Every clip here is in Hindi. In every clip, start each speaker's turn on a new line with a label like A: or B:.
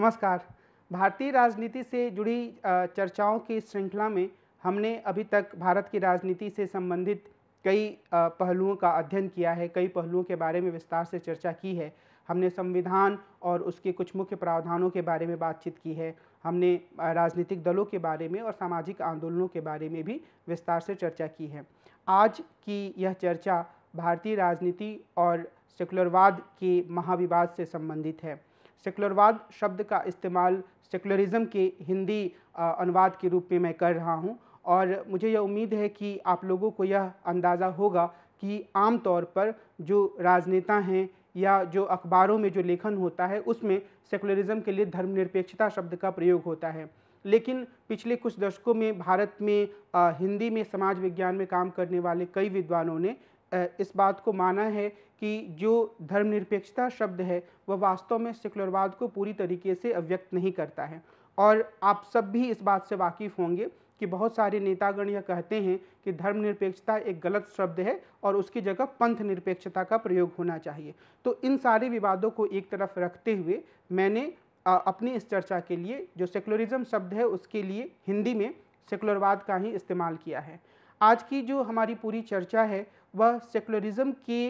A: नमस्कार भारतीय राजनीति से जुड़ी चर्चाओं की श्रृंखला में हमने अभी तक भारत की राजनीति से संबंधित कई पहलुओं का अध्ययन किया है कई पहलुओं के बारे में विस्तार से चर्चा की है हमने संविधान और उसके कुछ मुख्य प्रावधानों के बारे में बातचीत की है हमने राजनीतिक दलों के बारे में और सामाजिक आंदोलनों के बारे में भी विस्तार से चर्चा की है आज की यह चर्चा भारतीय राजनीति और सेकुलरवाद के महाविवाद से संबंधित है सेकुलरवाद शब्द का इस्तेमाल सेकुलरिज्म के हिंदी अनुवाद के रूप में मैं कर रहा हूँ और मुझे यह उम्मीद है कि आप लोगों को यह अंदाज़ा होगा कि आम तौर पर जो राजनेता हैं या जो अखबारों में जो लेखन होता है उसमें सेकुलरिज्म के लिए धर्मनिरपेक्षता शब्द का प्रयोग होता है लेकिन पिछले कुछ दशकों में भारत में आ, हिंदी में समाज विज्ञान में काम करने वाले कई विद्वानों ने आ, इस बात को माना है कि जो धर्मनिरपेक्षता शब्द है वह वास्तव में सेकुलरवाद को पूरी तरीके से अव्यक्त नहीं करता है और आप सब भी इस बात से वाकिफ़ होंगे कि बहुत सारे नेतागण यह कहते हैं कि धर्मनिरपेक्षता एक गलत शब्द है और उसकी जगह पंथ निरपेक्षता का प्रयोग होना चाहिए तो इन सारे विवादों को एक तरफ रखते हुए मैंने अपनी इस चर्चा के लिए जो सेकुलरिज्म शब्द है उसके लिए हिंदी में सेकुलरवाद का ही इस्तेमाल किया है आज की जो हमारी पूरी चर्चा है वह सेकुलरिज्म के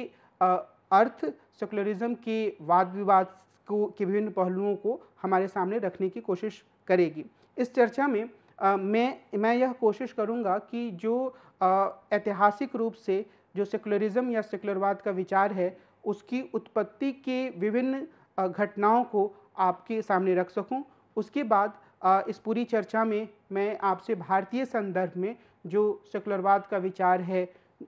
A: अर्थ सेकुलरिज्म के वाद विवाद को के विभिन्न पहलुओं को हमारे सामने रखने की कोशिश करेगी इस चर्चा में आ, मैं मैं यह कोशिश करूँगा कि जो ऐतिहासिक रूप से जो सेकुलरिज्म या सेकुलरवाद का विचार है उसकी उत्पत्ति के विभिन्न घटनाओं को आपके सामने रख सकूं उसके बाद आ, इस पूरी चर्चा में मैं आपसे भारतीय संदर्भ में जो सेकुलरवाद का विचार है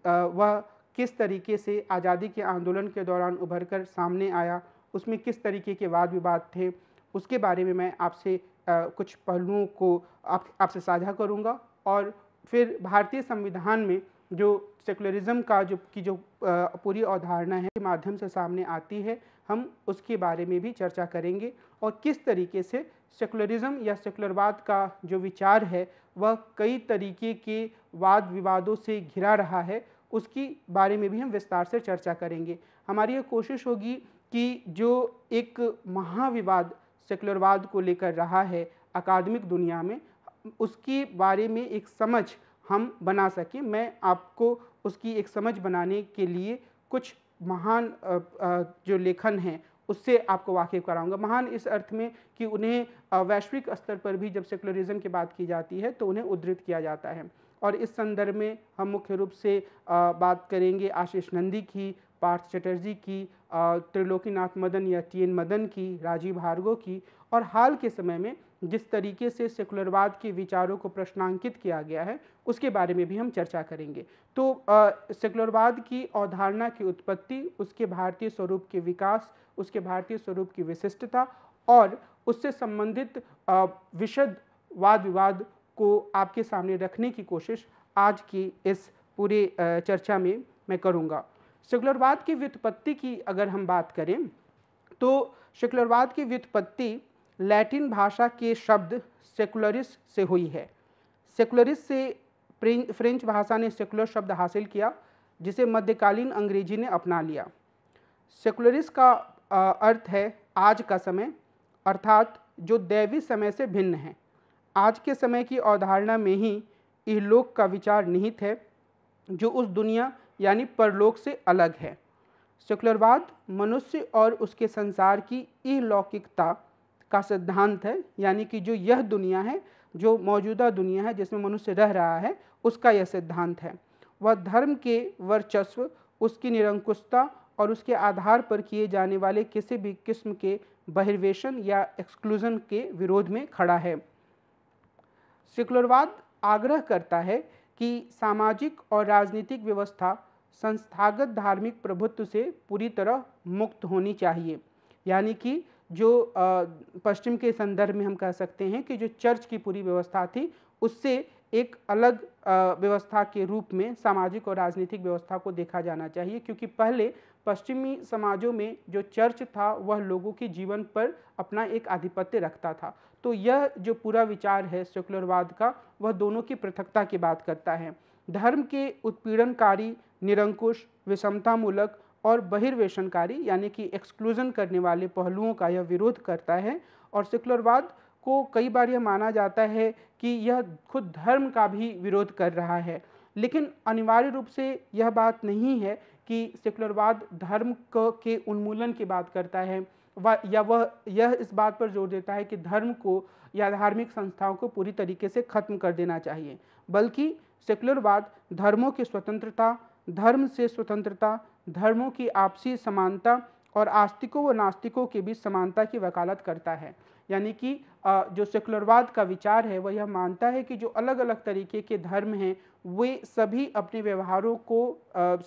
A: आ, वह किस तरीके से आज़ादी के आंदोलन के दौरान उभर कर सामने आया उसमें किस तरीके के वाद विवाद थे उसके बारे में मैं आपसे कुछ पहलुओं को आप आपसे साझा करूंगा और फिर भारतीय संविधान में जो सेकुलरिज्म का जो की जो पूरी अवधारणा है माध्यम से सामने आती है हम उसके बारे में भी चर्चा करेंगे और किस तरीके से सेकुलरिज्म या सेकुलरवाद का जो विचार है वह कई तरीके के वाद विवादों से घिरा रहा है उसकी बारे में भी हम विस्तार से चर्चा करेंगे हमारी ये कोशिश होगी कि जो एक महाविवाद सेकुलरवाद को लेकर रहा है अकादमिक दुनिया में उसके बारे में एक समझ हम बना सकें मैं आपको उसकी एक समझ बनाने के लिए कुछ महान जो लेखन हैं उससे आपको वाकिफ़ कराऊंगा महान इस अर्थ में कि उन्हें वैश्विक स्तर पर भी जब सेकुलरिज्म की बात की जाती है तो उन्हें उद्धृत किया जाता है और इस संदर्भ में हम मुख्य रूप से आ, बात करेंगे आशीष नंदी की पार्थ चटर्जी की त्रिलोकीनाथ मदन या टी एन मदन की राजीव भार्गव की और हाल के समय में जिस तरीके से सेकुलरवाद के विचारों को प्रश्नांकित किया गया है उसके बारे में भी हम चर्चा करेंगे तो सेकुलरवाद की अवधारणा की उत्पत्ति उसके भारतीय स्वरूप के विकास उसके भारतीय स्वरूप की विशिष्टता और उससे संबंधित विशद वाद विवाद को आपके सामने रखने की कोशिश आज की इस पूरे चर्चा में मैं करूँगा सेकुलरवाद की व्युत्पत्ति की अगर हम बात करें तो सेकुलरवाद की व्युत्पत्ति लैटिन भाषा के शब्द सेकुलरिस से हुई है सेकुलरिस से फ्रेंच भाषा ने सेकुलर शब्द हासिल किया जिसे मध्यकालीन अंग्रेजी ने अपना लिया सेकुलरिस का अर्थ है आज का समय अर्थात जो दैवी समय से भिन्न है आज के समय की अवधारणा में ही इहलोक का विचार निहित है जो उस दुनिया यानी परलोक से अलग है शुक्लवाद मनुष्य और उसके संसार की इलौकिकता का सिद्धांत है यानी कि जो यह दुनिया है जो मौजूदा दुनिया है जिसमें मनुष्य रह रहा है उसका यह सिद्धांत है वह धर्म के वर्चस्व उसकी निरंकुशता और उसके आधार पर किए जाने वाले किसी भी किस्म के बहिर्वेशन या एक्सक्लूज़न के विरोध में खड़ा है सेकुलरवाद आग्रह करता है कि सामाजिक और राजनीतिक व्यवस्था संस्थागत धार्मिक प्रभुत्व से पूरी तरह मुक्त होनी चाहिए यानी कि जो पश्चिम के संदर्भ में हम कह सकते हैं कि जो चर्च की पूरी व्यवस्था थी उससे एक अलग व्यवस्था के रूप में सामाजिक और राजनीतिक व्यवस्था को देखा जाना चाहिए क्योंकि पहले पश्चिमी समाजों में जो चर्च था वह लोगों के जीवन पर अपना एक आधिपत्य रखता था तो यह जो पूरा विचार है सेकुलरवाद का वह दोनों की पृथकता की बात करता है धर्म के उत्पीड़नकारी निरंकुश विषमतामूलक और बहिर्वेशनकारी यानी कि एक्सक्लूजन करने वाले पहलुओं का यह विरोध करता है और सेकुलरवाद को कई बार यह माना जाता है कि यह खुद धर्म का भी विरोध कर रहा है लेकिन अनिवार्य रूप से यह बात नहीं है कि सेकुलरवाद धर्म के उन्मूलन की बात करता है या वह यह इस बात पर जोर देता है कि धर्म को या धार्मिक संस्थाओं को पूरी तरीके से खत्म कर देना चाहिए बल्कि सेकुलरवाद धर्मों की स्वतंत्रता धर्म से स्वतंत्रता धर्मों की आपसी समानता और आस्तिकों व नास्तिकों के बीच समानता की वकालत करता है यानी कि जो सेकुलरवाद का विचार है वह यह मानता है कि जो अलग अलग तरीके के धर्म हैं वे सभी अपने व्यवहारों को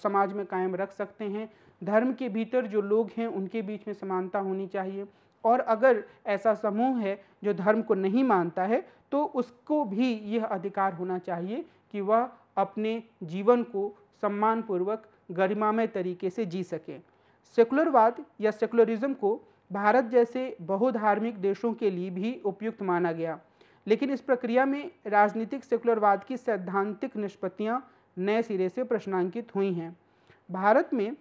A: समाज में कायम रख सकते हैं धर्म के भीतर जो लोग हैं उनके बीच में समानता होनी चाहिए और अगर ऐसा समूह है जो धर्म को नहीं मानता है तो उसको भी यह अधिकार होना चाहिए कि वह अपने जीवन को सम्मानपूर्वक गरिमामय तरीके से जी सकें सेकुलरवाद या सेकुलरिज्म को भारत जैसे बहुधार्मिक देशों के लिए भी उपयुक्त माना गया लेकिन इस प्रक्रिया में राजनीतिक सेकुलरवाद की सैद्धांतिक निष्पत्तियाँ नए सिरे से प्रश्नांकित हुई हैं भारत में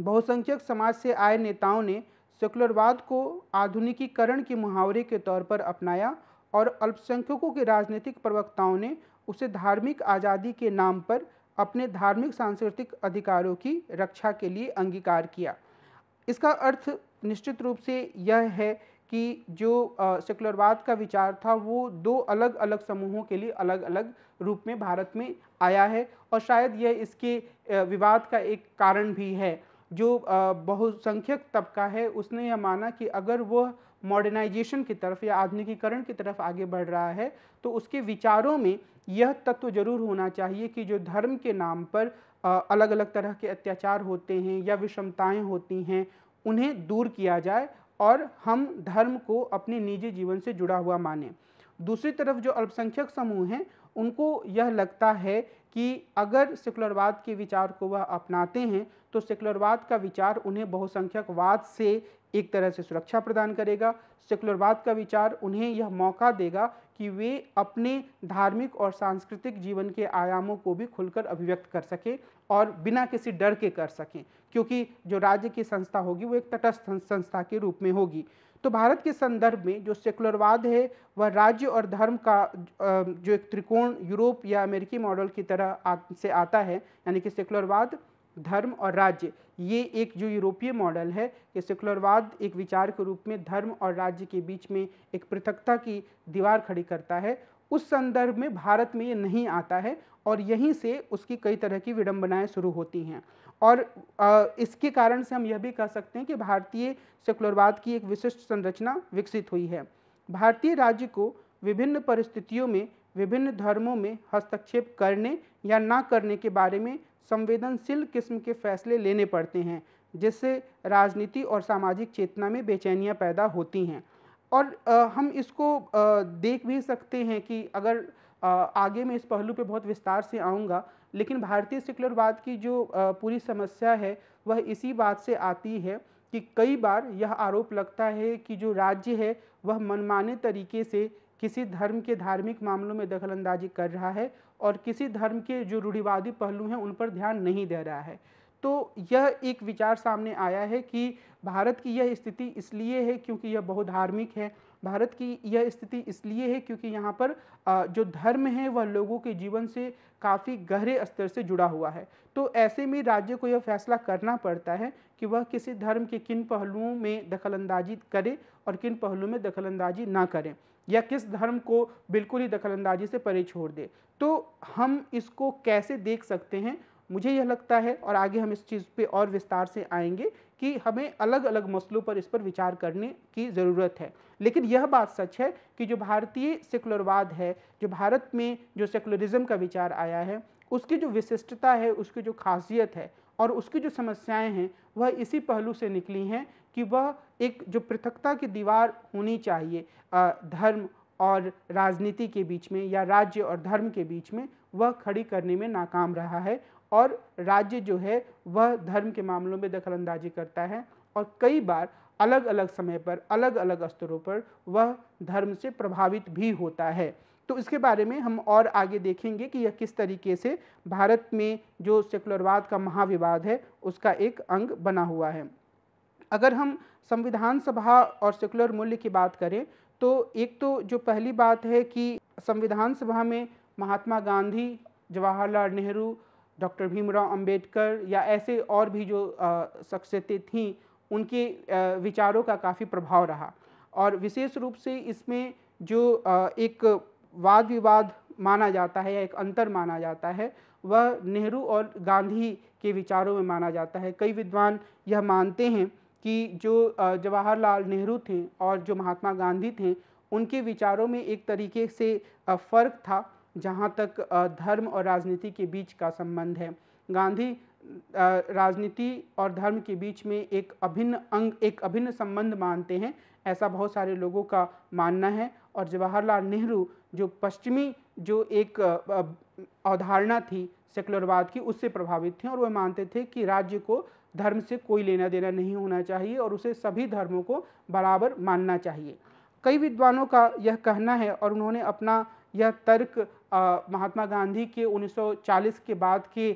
A: बहुसंख्यक समाज से आए नेताओं ने सेकुलरवाद को आधुनिकीकरण के मुहावरे के तौर पर अपनाया और अल्पसंख्यकों के राजनीतिक प्रवक्ताओं ने उसे धार्मिक आज़ादी के नाम पर अपने धार्मिक सांस्कृतिक अधिकारों की रक्षा के लिए अंगीकार किया इसका अर्थ निश्चित रूप से यह है कि जो सेकुलरवाद का विचार था वो दो अलग अलग समूहों के लिए अलग अलग रूप में भारत में आया है और शायद यह इसके विवाद का एक कारण भी है जो बहुसंख्यक तबका है उसने यह माना कि अगर वह मॉडर्नाइजेशन की तरफ या आधुनिकीकरण की तरफ आगे बढ़ रहा है तो उसके विचारों में यह तत्व जरूर होना चाहिए कि जो धर्म के नाम पर अलग अलग तरह के अत्याचार होते हैं या विषमताएं होती हैं उन्हें दूर किया जाए और हम धर्म को अपने निजी जीवन से जुड़ा हुआ माने दूसरी तरफ जो अल्पसंख्यक समूह हैं उनको यह लगता है कि अगर सेकुलरवाद के विचार को वह अपनाते हैं तो सेकुलरवाद का विचार उन्हें बहुसंख्यकवाद से एक तरह से सुरक्षा प्रदान करेगा सेकुलरवाद का विचार उन्हें यह मौका देगा कि वे अपने धार्मिक और सांस्कृतिक जीवन के आयामों को भी खुलकर अभिव्यक्त कर सकें और बिना किसी डर के कर सकें क्योंकि जो राज्य की संस्था होगी वो एक तटस्थ संस्था के रूप में होगी तो भारत के संदर्भ में जो सेकुलरवाद है वह राज्य और धर्म का जो एक त्रिकोण यूरोप या अमेरिकी मॉडल की तरह से आता है यानी कि सेकुलरवाद धर्म और राज्य ये एक जो यूरोपीय मॉडल है कि सेकुलरवाद एक विचार के रूप में धर्म और राज्य के बीच में एक पृथकता की दीवार खड़ी करता है उस संदर्भ में भारत में ये नहीं आता है और यहीं से उसकी कई तरह की विडंबनाएं शुरू होती हैं और इसके कारण से हम यह भी कह सकते हैं कि भारतीय सेकुलरवाद की एक विशिष्ट संरचना विकसित हुई है भारतीय राज्य को विभिन्न परिस्थितियों में विभिन्न धर्मों में हस्तक्षेप करने या ना करने के बारे में संवेदनशील किस्म के फैसले लेने पड़ते हैं जिससे राजनीति और सामाजिक चेतना में बेचैनियाँ पैदा होती हैं और आ, हम इसको आ, देख भी सकते हैं कि अगर आ, आगे मैं इस पहलू पर बहुत विस्तार से आऊँगा लेकिन भारतीय सेकुलरवाद की जो पूरी समस्या है वह इसी बात से आती है कि कई बार यह आरोप लगता है कि जो राज्य है वह मनमाने तरीके से किसी धर्म के धार्मिक मामलों में दखलंदाजी कर रहा है और किसी धर्म के जो रूढ़िवादी पहलू हैं उन पर ध्यान नहीं दे रहा है तो यह एक विचार सामने आया है कि भारत की यह स्थिति इसलिए है क्योंकि यह बहुधार्मिक है भारत की यह स्थिति इसलिए है क्योंकि यहाँ पर जो धर्म है वह लोगों के जीवन से काफ़ी गहरे स्तर से जुड़ा हुआ है तो ऐसे में राज्य को यह फैसला करना पड़ता है कि वह किसी धर्म के किन पहलुओं में दखलंदाजी करे और किन पहलुओं में दखलंदाजी ना करें या किस धर्म को बिल्कुल ही दखलंदाजी से परे छोड़ दे तो हम इसको कैसे देख सकते हैं मुझे यह लगता है और आगे हम इस चीज़ पे और विस्तार से आएंगे कि हमें अलग अलग मसलों पर इस पर विचार करने की ज़रूरत है लेकिन यह बात सच है कि जो भारतीय सेकुलरवाद है जो भारत में जो सेकुलरिज्म का विचार आया है उसकी जो विशिष्टता है उसकी जो खासियत है और उसकी जो समस्याएं हैं वह इसी पहलू से निकली हैं कि वह एक जो पृथकता की दीवार होनी चाहिए धर्म और राजनीति के बीच में या राज्य और धर्म के बीच में वह खड़ी करने में नाकाम रहा है और राज्य जो है वह धर्म के मामलों में दखलंदाजी करता है और कई बार अलग अलग समय पर अलग अलग स्तरों पर वह धर्म से प्रभावित भी होता है तो इसके बारे में हम और आगे देखेंगे कि यह किस तरीके से भारत में जो सेकुलरवाद का महाविवाद है उसका एक अंग बना हुआ है अगर हम संविधान सभा और सेकुलर मूल्य की बात करें तो एक तो जो पहली बात है कि संविधान सभा में महात्मा गांधी जवाहरलाल नेहरू डॉक्टर भीमराव अंबेडकर या ऐसे और भी जो शख्सियतें थीं उनके विचारों का काफ़ी प्रभाव रहा और विशेष रूप से इसमें जो एक वाद विवाद माना जाता है या एक अंतर माना जाता है वह नेहरू और गांधी के विचारों में माना जाता है कई विद्वान यह मानते हैं कि जो जवाहरलाल नेहरू थे और जो महात्मा गांधी थे उनके विचारों में एक तरीके से फ़र्क था जहाँ तक धर्म और राजनीति के बीच का संबंध है गांधी राजनीति और धर्म के बीच में एक अभिन्न अंग एक अभिन्न संबंध मानते हैं ऐसा बहुत सारे लोगों का मानना है और जवाहरलाल नेहरू जो पश्चिमी जो एक अवधारणा थी सेकुलरवाद की उससे प्रभावित थे और वह मानते थे कि राज्य को धर्म से कोई लेना देना नहीं होना चाहिए और उसे सभी धर्मों को बराबर मानना चाहिए कई विद्वानों का यह कहना है और उन्होंने अपना यह तर्क महात्मा गांधी के 1940 के बाद के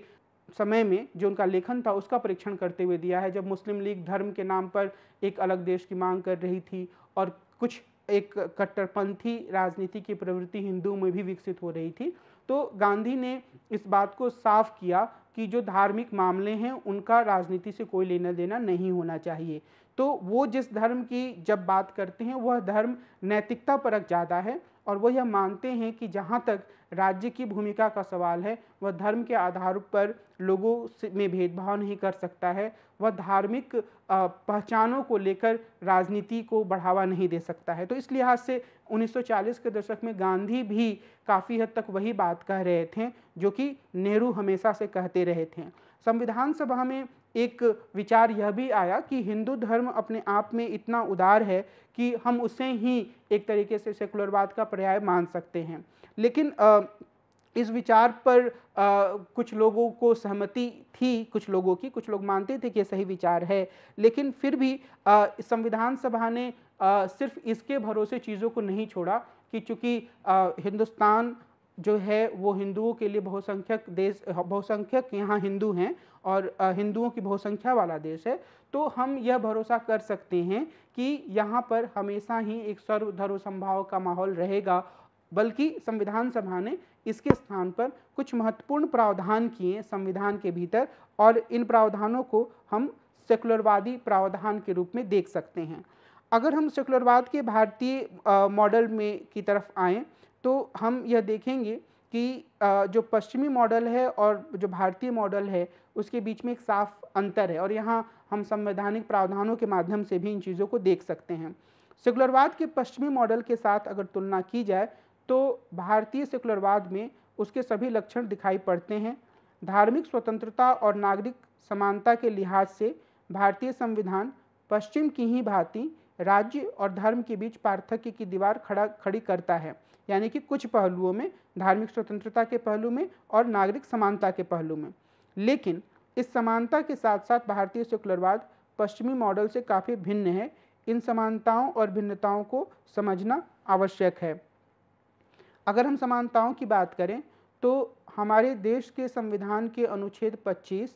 A: समय में जो उनका लेखन था उसका परीक्षण करते हुए दिया है जब मुस्लिम लीग धर्म के नाम पर एक अलग देश की मांग कर रही थी और कुछ एक कट्टरपंथी राजनीति की प्रवृत्ति हिंदुओं में भी विकसित हो रही थी तो गांधी ने इस बात को साफ किया कि जो धार्मिक मामले हैं उनका राजनीति से कोई लेना देना नहीं होना चाहिए तो वो जिस धर्म की जब बात करते हैं वह धर्म नैतिकता परक ज़्यादा है और वो यह मानते हैं कि जहाँ तक राज्य की भूमिका का सवाल है वह धर्म के आधार पर लोगों से में भेदभाव नहीं कर सकता है वह धार्मिक पहचानों को लेकर राजनीति को बढ़ावा नहीं दे सकता है तो इस लिहाज से 1940 के दशक में गांधी भी काफ़ी हद तक वही बात कह रहे थे जो कि नेहरू हमेशा से कहते रहे थे संविधान सभा में एक विचार यह भी आया कि हिंदू धर्म अपने आप में इतना उदार है कि हम उसे ही एक तरीके से सेकुलरवाद का पर्याय मान सकते हैं लेकिन आ, इस विचार पर आ, कुछ लोगों को सहमति थी कुछ लोगों की कुछ लोग मानते थे कि यह सही विचार है लेकिन फिर भी संविधान सभा ने आ, सिर्फ इसके भरोसे चीज़ों को नहीं छोड़ा कि चूँकि हिंदुस्तान जो है वो हिंदुओं के लिए बहुसंख्यक देश बहुसंख्यक यहाँ हिंदू हैं और हिंदुओं की बहुसंख्या वाला देश है तो हम यह भरोसा कर सकते हैं कि यहाँ पर हमेशा ही एक सर्वधर्म संभाव का माहौल रहेगा बल्कि संविधान सभा ने इसके स्थान पर कुछ महत्वपूर्ण प्रावधान किए संविधान के भीतर और इन प्रावधानों को हम सेकुलरवादी प्रावधान के रूप में देख सकते हैं अगर हम सेकुलरवाद के भारतीय मॉडल में की तरफ आएँ तो हम यह देखेंगे कि जो पश्चिमी मॉडल है और जो भारतीय मॉडल है उसके बीच में एक साफ अंतर है और यहाँ हम संवैधानिक प्रावधानों के माध्यम से भी इन चीज़ों को देख सकते हैं सेकुलरवाद के पश्चिमी मॉडल के साथ अगर तुलना की जाए तो भारतीय सेकुलरवाद में उसके सभी लक्षण दिखाई पड़ते हैं धार्मिक स्वतंत्रता और नागरिक समानता के लिहाज से भारतीय संविधान पश्चिम की ही भांति राज्य और धर्म के बीच पार्थक्य की दीवार खड़ा खड़ी करता है यानी कि कुछ पहलुओं में धार्मिक स्वतंत्रता के पहलू में और नागरिक समानता के पहलू में लेकिन इस समानता के साथ साथ भारतीय सेकुलरवाद पश्चिमी मॉडल से काफ़ी भिन्न है इन समानताओं और भिन्नताओं को समझना आवश्यक है अगर हम समानताओं की बात करें तो हमारे देश के संविधान के अनुच्छेद 25,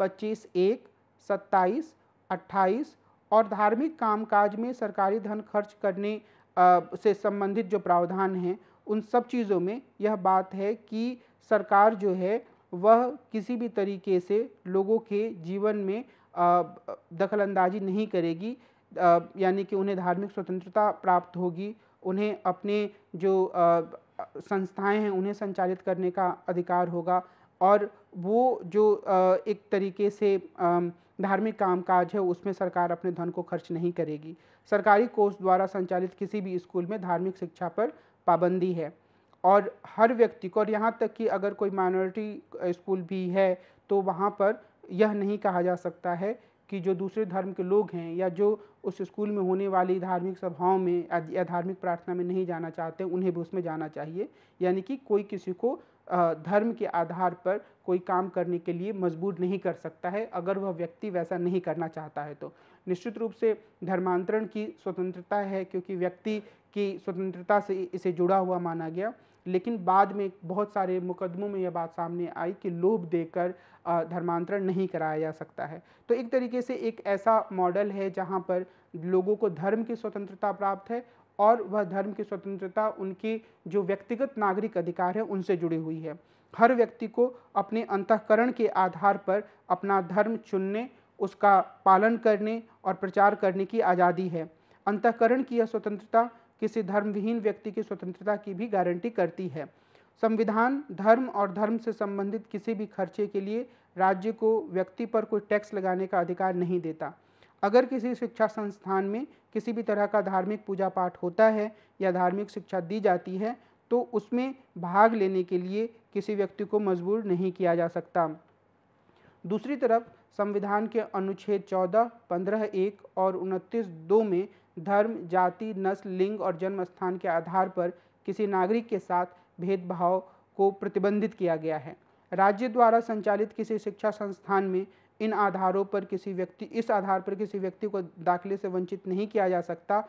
A: 25 एक 27, 28 और धार्मिक कामकाज में सरकारी धन खर्च करने से संबंधित जो प्रावधान हैं उन सब चीज़ों में यह बात है कि सरकार जो है वह किसी भी तरीके से लोगों के जीवन में दखल अंदाजी नहीं करेगी यानी कि उन्हें धार्मिक स्वतंत्रता प्राप्त होगी उन्हें अपने जो संस्थाएं हैं उन्हें संचालित करने का अधिकार होगा और वो जो एक तरीके से धार्मिक कामकाज है उसमें सरकार अपने धन को खर्च नहीं करेगी सरकारी कोर्स द्वारा संचालित किसी भी स्कूल में धार्मिक शिक्षा पर पाबंदी है और हर व्यक्ति को और यहाँ तक कि अगर कोई माइनॉरिटी स्कूल भी है तो वहाँ पर यह नहीं कहा जा सकता है कि जो दूसरे धर्म के लोग हैं या जो उस स्कूल में होने वाली धार्मिक सभाओं में या धार्मिक प्रार्थना में नहीं जाना चाहते उन्हें भी उसमें जाना चाहिए यानी कि कोई किसी को धर्म के आधार पर कोई काम करने के लिए मजबूर नहीं कर सकता है अगर वह व्यक्ति वैसा नहीं करना चाहता है तो निश्चित रूप से धर्मांतरण की स्वतंत्रता है क्योंकि व्यक्ति की स्वतंत्रता से इसे जुड़ा हुआ माना गया लेकिन बाद में बहुत सारे मुकदमों में यह बात सामने आई कि लोभ देकर धर्मांतरण नहीं कराया जा सकता है तो एक तरीके से एक ऐसा मॉडल है जहाँ पर लोगों को धर्म की स्वतंत्रता प्राप्त है और वह धर्म की स्वतंत्रता उनकी जो व्यक्तिगत नागरिक अधिकार है उनसे जुड़ी हुई है हर व्यक्ति को अपने अंतकरण के आधार पर अपना धर्म चुनने उसका पालन करने और प्रचार करने की आज़ादी है अंतकरण की यह स्वतंत्रता किसी धर्मविहीन व्यक्ति की स्वतंत्रता की भी गारंटी करती है संविधान धर्म और धर्म से संबंधित किसी भी खर्चे के लिए राज्य को व्यक्ति पर कोई टैक्स लगाने का अधिकार नहीं देता अगर किसी शिक्षा संस्थान में किसी भी तरह का धार्मिक पूजा पाठ होता है या धार्मिक शिक्षा दी जाती है तो उसमें भाग लेने के लिए किसी व्यक्ति को मजबूर नहीं किया जा सकता दूसरी तरफ संविधान के अनुच्छेद 14, 15 एक और उनतीस दो में धर्म जाति नस्ल लिंग और जन्म स्थान के आधार पर किसी नागरिक के साथ भेदभाव को प्रतिबंधित किया गया है राज्य द्वारा संचालित किसी शिक्षा संस्थान में इन आधारों पर किसी व्यक्ति इस आधार पर किसी व्यक्ति को दाखिले से वंचित नहीं किया जा सकता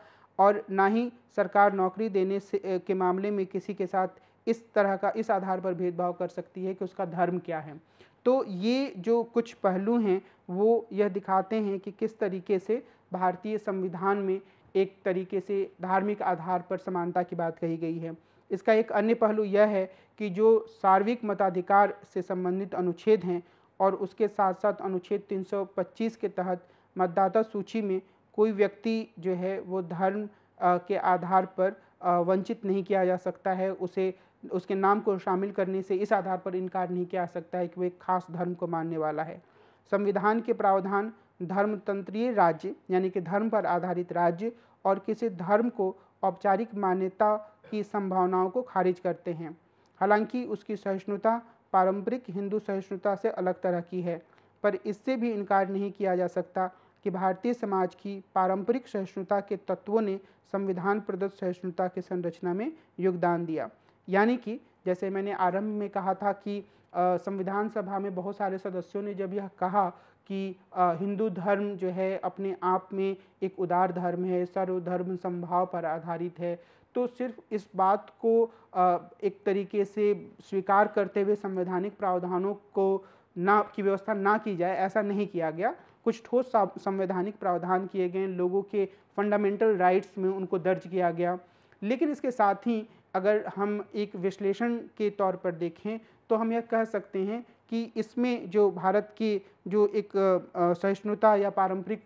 A: और ना ही सरकार नौकरी देने से के मामले में किसी के साथ इस तरह का इस आधार पर भेदभाव कर सकती है कि उसका धर्म क्या है तो ये जो कुछ पहलू हैं वो यह दिखाते हैं कि किस तरीके से भारतीय संविधान में एक तरीके से धार्मिक आधार पर समानता की बात कही गई है इसका एक अन्य पहलू यह है कि जो सार्विक मताधिकार से संबंधित अनुच्छेद हैं और उसके साथ साथ अनुच्छेद 325 के तहत मतदाता सूची में कोई व्यक्ति जो है वो धर्म के आधार पर वंचित नहीं किया जा सकता है उसे उसके नाम को शामिल करने से इस आधार पर इनकार नहीं किया सकता है कि वह खास धर्म को मानने वाला है संविधान के प्रावधान धर्मतंत्रीय राज्य यानी कि धर्म पर आधारित राज्य और किसी धर्म को औपचारिक मान्यता की संभावनाओं को खारिज करते हैं हालांकि उसकी सहिष्णुता पारंपरिक हिंदू सहिष्णुता से अलग तरह की है पर इससे भी इनकार नहीं किया जा सकता कि भारतीय समाज की पारंपरिक सहिष्णुता के तत्वों ने संविधान प्रदत्त सहिष्णुता की संरचना में योगदान दिया यानी कि जैसे मैंने आरंभ में कहा था कि संविधान सभा में बहुत सारे सदस्यों ने जब यह कहा कि हिंदू धर्म जो है अपने आप में एक उदार धर्म है सर्वधर्म संभाव पर आधारित है तो सिर्फ इस बात को एक तरीके से स्वीकार करते हुए संवैधानिक प्रावधानों को ना की व्यवस्था ना की जाए ऐसा नहीं किया गया कुछ ठोस संवैधानिक प्रावधान किए गए लोगों के फंडामेंटल राइट्स में उनको दर्ज किया गया लेकिन इसके साथ ही अगर हम एक विश्लेषण के तौर पर देखें तो हम यह कह सकते हैं कि इसमें जो भारत की जो एक सहिष्णुता या पारंपरिक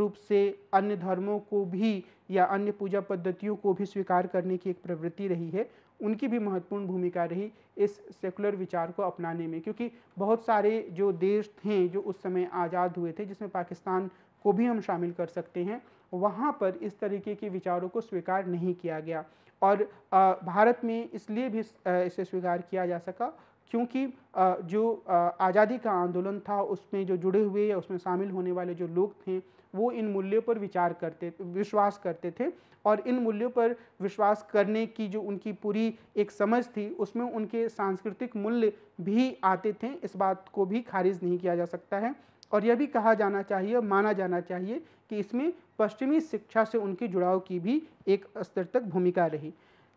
A: रूप से अन्य धर्मों को भी या अन्य पूजा पद्धतियों को भी स्वीकार करने की एक प्रवृत्ति रही है उनकी भी महत्वपूर्ण भूमिका रही इस सेकुलर विचार को अपनाने में क्योंकि बहुत सारे जो देश थे जो उस समय आज़ाद हुए थे जिसमें पाकिस्तान को भी हम शामिल कर सकते हैं वहाँ पर इस तरीके के विचारों को स्वीकार नहीं किया गया और भारत में इसलिए भी इसे स्वीकार किया जा सका क्योंकि जो आज़ादी का आंदोलन था उसमें जो जुड़े हुए या उसमें शामिल होने वाले जो लोग थे वो इन मूल्यों पर विचार करते विश्वास करते थे और इन मूल्यों पर विश्वास करने की जो उनकी पूरी एक समझ थी उसमें उनके सांस्कृतिक मूल्य भी आते थे इस बात को भी खारिज नहीं किया जा सकता है और यह भी कहा जाना चाहिए माना जाना चाहिए कि इसमें पश्चिमी शिक्षा से उनके जुड़ाव की भी एक स्तर तक भूमिका रही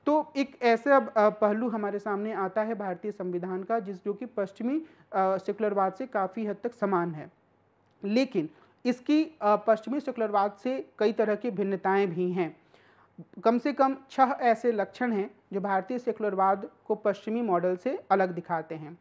A: तो एक ऐसा पहलू हमारे सामने आता है भारतीय संविधान का जिस जो कि पश्चिमी सेकुलरवाद से काफ़ी हद तक समान है लेकिन इसकी पश्चिमी सेकुलरवाद से कई तरह की भिन्नताएं भी हैं कम से कम छह ऐसे लक्षण हैं जो भारतीय सेकुलरवाद को पश्चिमी मॉडल से अलग दिखाते हैं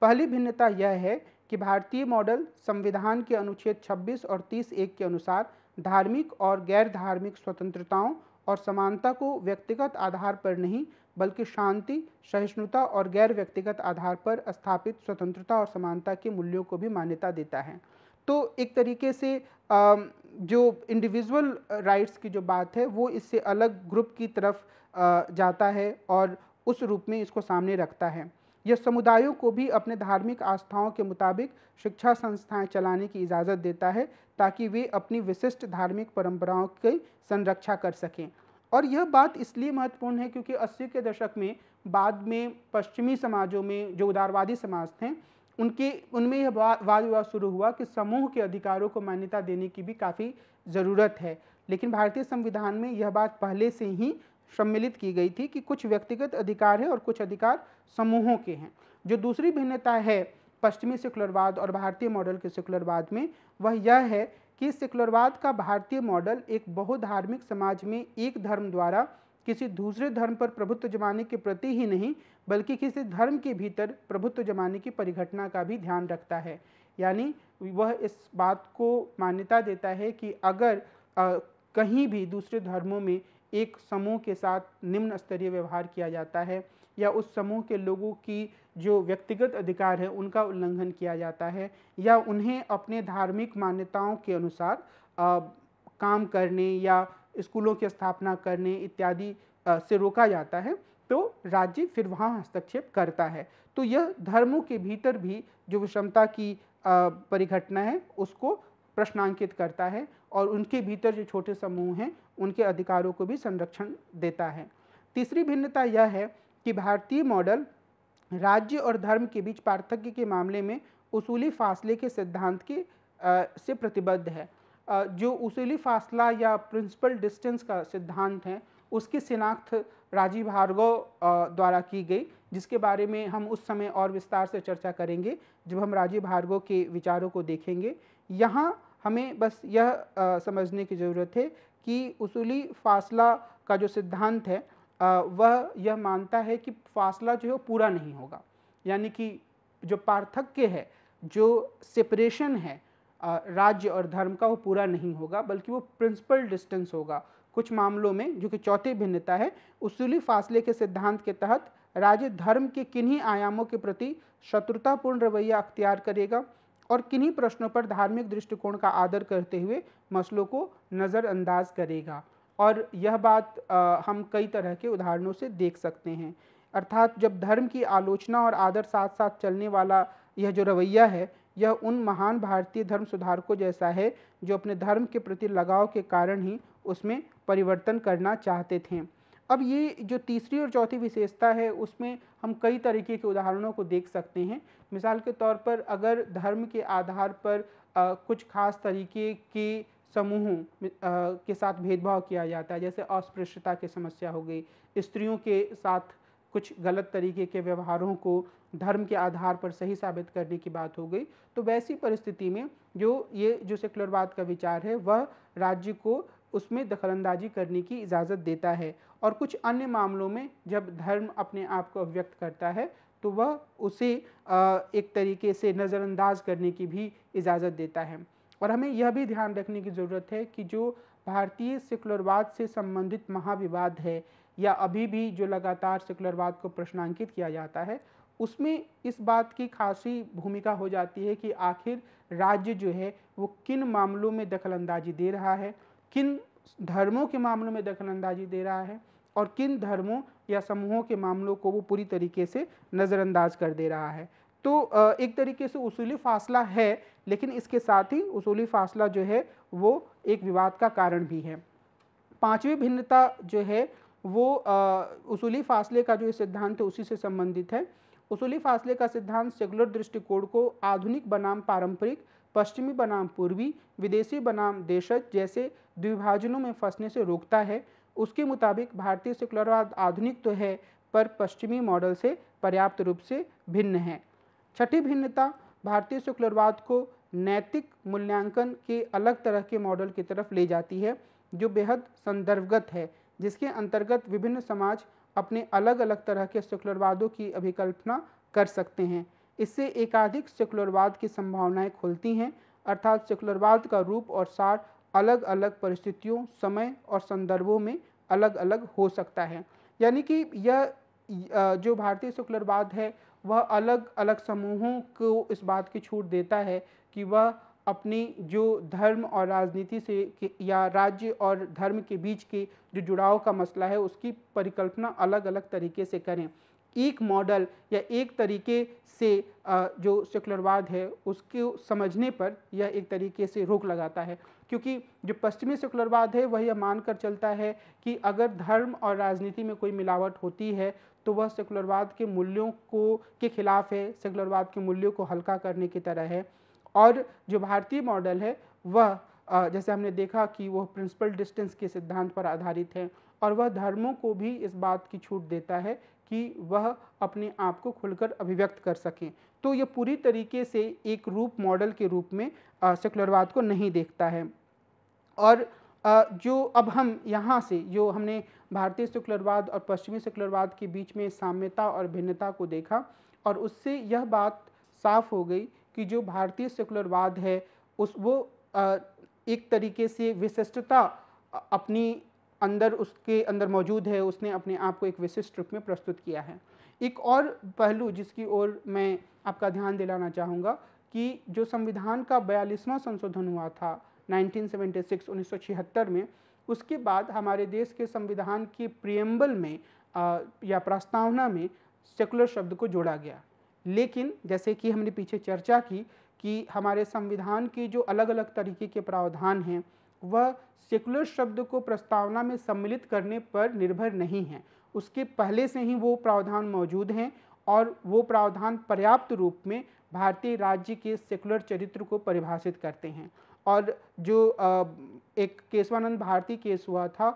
A: पहली भिन्नता यह है कि भारतीय मॉडल संविधान के अनुच्छेद 26 और 30 एक के अनुसार धार्मिक और गैर धार्मिक स्वतंत्रताओं और समानता को व्यक्तिगत आधार पर नहीं बल्कि शांति सहिष्णुता और गैर व्यक्तिगत आधार पर स्थापित स्वतंत्रता और समानता के मूल्यों को भी मान्यता देता है तो एक तरीके से जो इंडिविजुअल राइट्स की जो बात है वो इससे अलग ग्रुप की तरफ जाता है और उस रूप में इसको सामने रखता है यह समुदायों को भी अपने धार्मिक आस्थाओं के मुताबिक शिक्षा संस्थाएं चलाने की इजाज़त देता है ताकि वे अपनी विशिष्ट धार्मिक परंपराओं की संरक्षा कर सकें और यह बात इसलिए महत्वपूर्ण है क्योंकि अस्सी के दशक में बाद में पश्चिमी समाजों में जो उदारवादी समाज थे उनके उनमें यह वाद विवाद शुरू हुआ कि समूह के अधिकारों को मान्यता देने की भी काफ़ी ज़रूरत है लेकिन भारतीय संविधान में यह बात पहले से ही सम्मिलित की गई थी कि कुछ व्यक्तिगत अधिकार हैं और कुछ अधिकार समूहों के हैं जो दूसरी भिन्नता है पश्चिमी सेकुलरवाद और भारतीय मॉडल के सेकुलरवाद में वह यह है कि सेकुलरवाद का भारतीय मॉडल एक बहुधार्मिक समाज में एक धर्म द्वारा किसी दूसरे धर्म पर प्रभुत्व जमाने के प्रति ही नहीं बल्कि किसी धर्म के भीतर प्रभुत्व जमाने की परिघटना का भी ध्यान रखता है यानी वह इस बात को मान्यता देता है कि अगर आ, कहीं भी दूसरे धर्मों में एक समूह के साथ निम्न स्तरीय व्यवहार किया जाता है या उस समूह के लोगों की जो व्यक्तिगत अधिकार है उनका उल्लंघन किया जाता है या उन्हें अपने धार्मिक मान्यताओं के अनुसार आ, काम करने या स्कूलों की स्थापना करने इत्यादि से रोका जाता है तो राज्य फिर वहाँ हस्तक्षेप करता है तो यह धर्मों के भीतर भी जो विषमता की परिघटना है उसको प्रश्नांकित करता है और उनके भीतर जो छोटे समूह हैं उनके अधिकारों को भी संरक्षण देता है तीसरी भिन्नता यह है कि भारतीय मॉडल राज्य और धर्म के बीच पार्थक्य के मामले में उसूली फासले के सिद्धांत के आ, से प्रतिबद्ध है आ, जो उसूली फासला या प्रिंसिपल डिस्टेंस का सिद्धांत है उसकी शिनाख्त राजीव भार्गव द्वारा की गई जिसके बारे में हम उस समय और विस्तार से चर्चा करेंगे जब हम राजीव भार्गव के विचारों को देखेंगे यहाँ हमें बस यह आ, समझने की ज़रूरत है कि उसूली फासला का जो सिद्धांत है आ, वह यह मानता है कि फासला जो है पूरा नहीं होगा यानी कि जो पार्थक्य है जो सेपरेशन है आ, राज्य और धर्म का वो पूरा नहीं होगा बल्कि वो प्रिंसिपल डिस्टेंस होगा कुछ मामलों में जो कि चौथी भिन्नता है उसूली फासले के सिद्धांत के तहत राज्य धर्म के किन्हीं आयामों के प्रति शत्रुतापूर्ण रवैया अख्तियार करेगा और किन्हीं प्रश्नों पर धार्मिक दृष्टिकोण का आदर करते हुए मसलों को नज़रअंदाज करेगा और यह बात आ, हम कई तरह के उदाहरणों से देख सकते हैं अर्थात जब धर्म की आलोचना और आदर साथ साथ चलने वाला यह जो रवैया है यह उन महान भारतीय धर्म सुधारकों जैसा है जो अपने धर्म के प्रति लगाव के कारण ही उसमें परिवर्तन करना चाहते थे अब ये जो तीसरी और चौथी विशेषता है उसमें हम कई तरीके के उदाहरणों को देख सकते हैं मिसाल के तौर पर अगर धर्म के आधार पर आ, कुछ खास तरीके के समूहों के साथ भेदभाव किया जाता है जैसे अस्पृश्यता की समस्या हो गई स्त्रियों के साथ कुछ गलत तरीके के व्यवहारों को धर्म के आधार पर सही साबित करने की बात हो गई तो वैसी परिस्थिति में जो ये जो सेकुलरवाद का विचार है वह राज्य को उसमें दखलंदाजी करने की इजाज़त देता है और कुछ अन्य मामलों में जब धर्म अपने आप को अभिव्यक्त करता है तो वह उसे एक तरीके से नज़रअंदाज करने की भी इजाज़त देता है और हमें यह भी ध्यान रखने की ज़रूरत है कि जो भारतीय सेकुलरवाद से संबंधित महाविवाद है या अभी भी जो लगातार सेकुलरवाद को प्रश्नांकित किया जाता है उसमें इस बात की खासी भूमिका हो जाती है कि आखिर राज्य जो है वो किन मामलों में दखलंदाजी दे रहा है किन धर्मों के मामलों में दखलंदाजी दे रहा है और किन धर्मों या समूहों के मामलों को वो पूरी तरीके से नज़रअंदाज कर दे रहा है तो एक तरीके से उसूली फासला है लेकिन इसके साथ ही उसूली फासला जो है वो एक विवाद का कारण भी है पांचवी भिन्नता जो है वो उसूली फासले का जो सिद्धांत है उसी से संबंधित है उसूली फासले का सिद्धांत सेकुलर दृष्टिकोण को आधुनिक बनाम पारंपरिक पश्चिमी बनाम पूर्वी विदेशी बनाम देशज जैसे द्विभाजनों में फंसने से रोकता है उसके मुताबिक भारतीय सेकुलरवाद आधुनिक तो है पर पश्चिमी मॉडल से पर्याप्त रूप से भिन्न है छठी भिन्नता भारतीय सेकुलरवाद को नैतिक मूल्यांकन के अलग तरह के मॉडल की तरफ ले जाती है जो बेहद संदर्भगत है जिसके अंतर्गत विभिन्न समाज अपने अलग अलग तरह के सेकुलरवादों की अभिकल्पना कर सकते हैं इससे एकाधिक सेकुलरवाद की संभावनाएं खुलती हैं अर्थात सेकुलरवाद का रूप और सार अलग अलग परिस्थितियों समय और संदर्भों में अलग अलग हो सकता है यानी कि यह जो भारतीय सेकुलरवाद है वह अलग अलग समूहों को इस बात की छूट देता है कि वह अपनी जो धर्म और राजनीति से या राज्य और धर्म के बीच के जो जुड़ाव का मसला है उसकी परिकल्पना अलग अलग तरीके से करें एक मॉडल या एक तरीके से जो सेकुलरवाद है उसको समझने पर यह एक तरीके से रोक लगाता है क्योंकि जो पश्चिमी सेकुलरवाद है वह यह मानकर चलता है कि अगर धर्म और राजनीति में कोई मिलावट होती है तो वह सेकुलरवाद के मूल्यों को के खिलाफ है सेकुलरवाद के मूल्यों को हल्का करने की तरह है और जो भारतीय मॉडल है वह जैसे हमने देखा कि वह प्रिंसिपल डिस्टेंस के सिद्धांत पर आधारित है और वह धर्मों को भी इस बात की छूट देता है कि वह अपने आप को खुलकर अभिव्यक्त कर सकें तो यह पूरी तरीके से एक रूप मॉडल के रूप में सेकुलरवाद को नहीं देखता है और जो अब हम यहाँ से जो हमने भारतीय सेकुलरवाद और पश्चिमी सेकुलरवाद के बीच में साम्यता और भिन्नता को देखा और उससे यह बात साफ हो गई कि जो भारतीय सेकुलरवाद है उस वो एक तरीके से विशिष्टता अपनी अंदर उसके अंदर मौजूद है उसने अपने आप को एक विशिष्ट रूप में प्रस्तुत किया है एक और पहलू जिसकी ओर मैं आपका ध्यान दिलाना चाहूँगा कि जो संविधान का बयालीसवां संशोधन हुआ था 1976 1976 में उसके बाद हमारे देश के संविधान के प्रियम्बल में आ, या प्रस्तावना में सेकुलर शब्द को जोड़ा गया लेकिन जैसे कि हमने पीछे चर्चा की कि हमारे संविधान के जो अलग अलग तरीके के प्रावधान हैं वह सेकुलर शब्द को प्रस्तावना में सम्मिलित करने पर निर्भर नहीं है उसके पहले से ही वो प्रावधान मौजूद हैं और वो प्रावधान पर्याप्त रूप में भारतीय राज्य के सेकुलर चरित्र को परिभाषित करते हैं और जो एक केशवानंद भारती केस हुआ था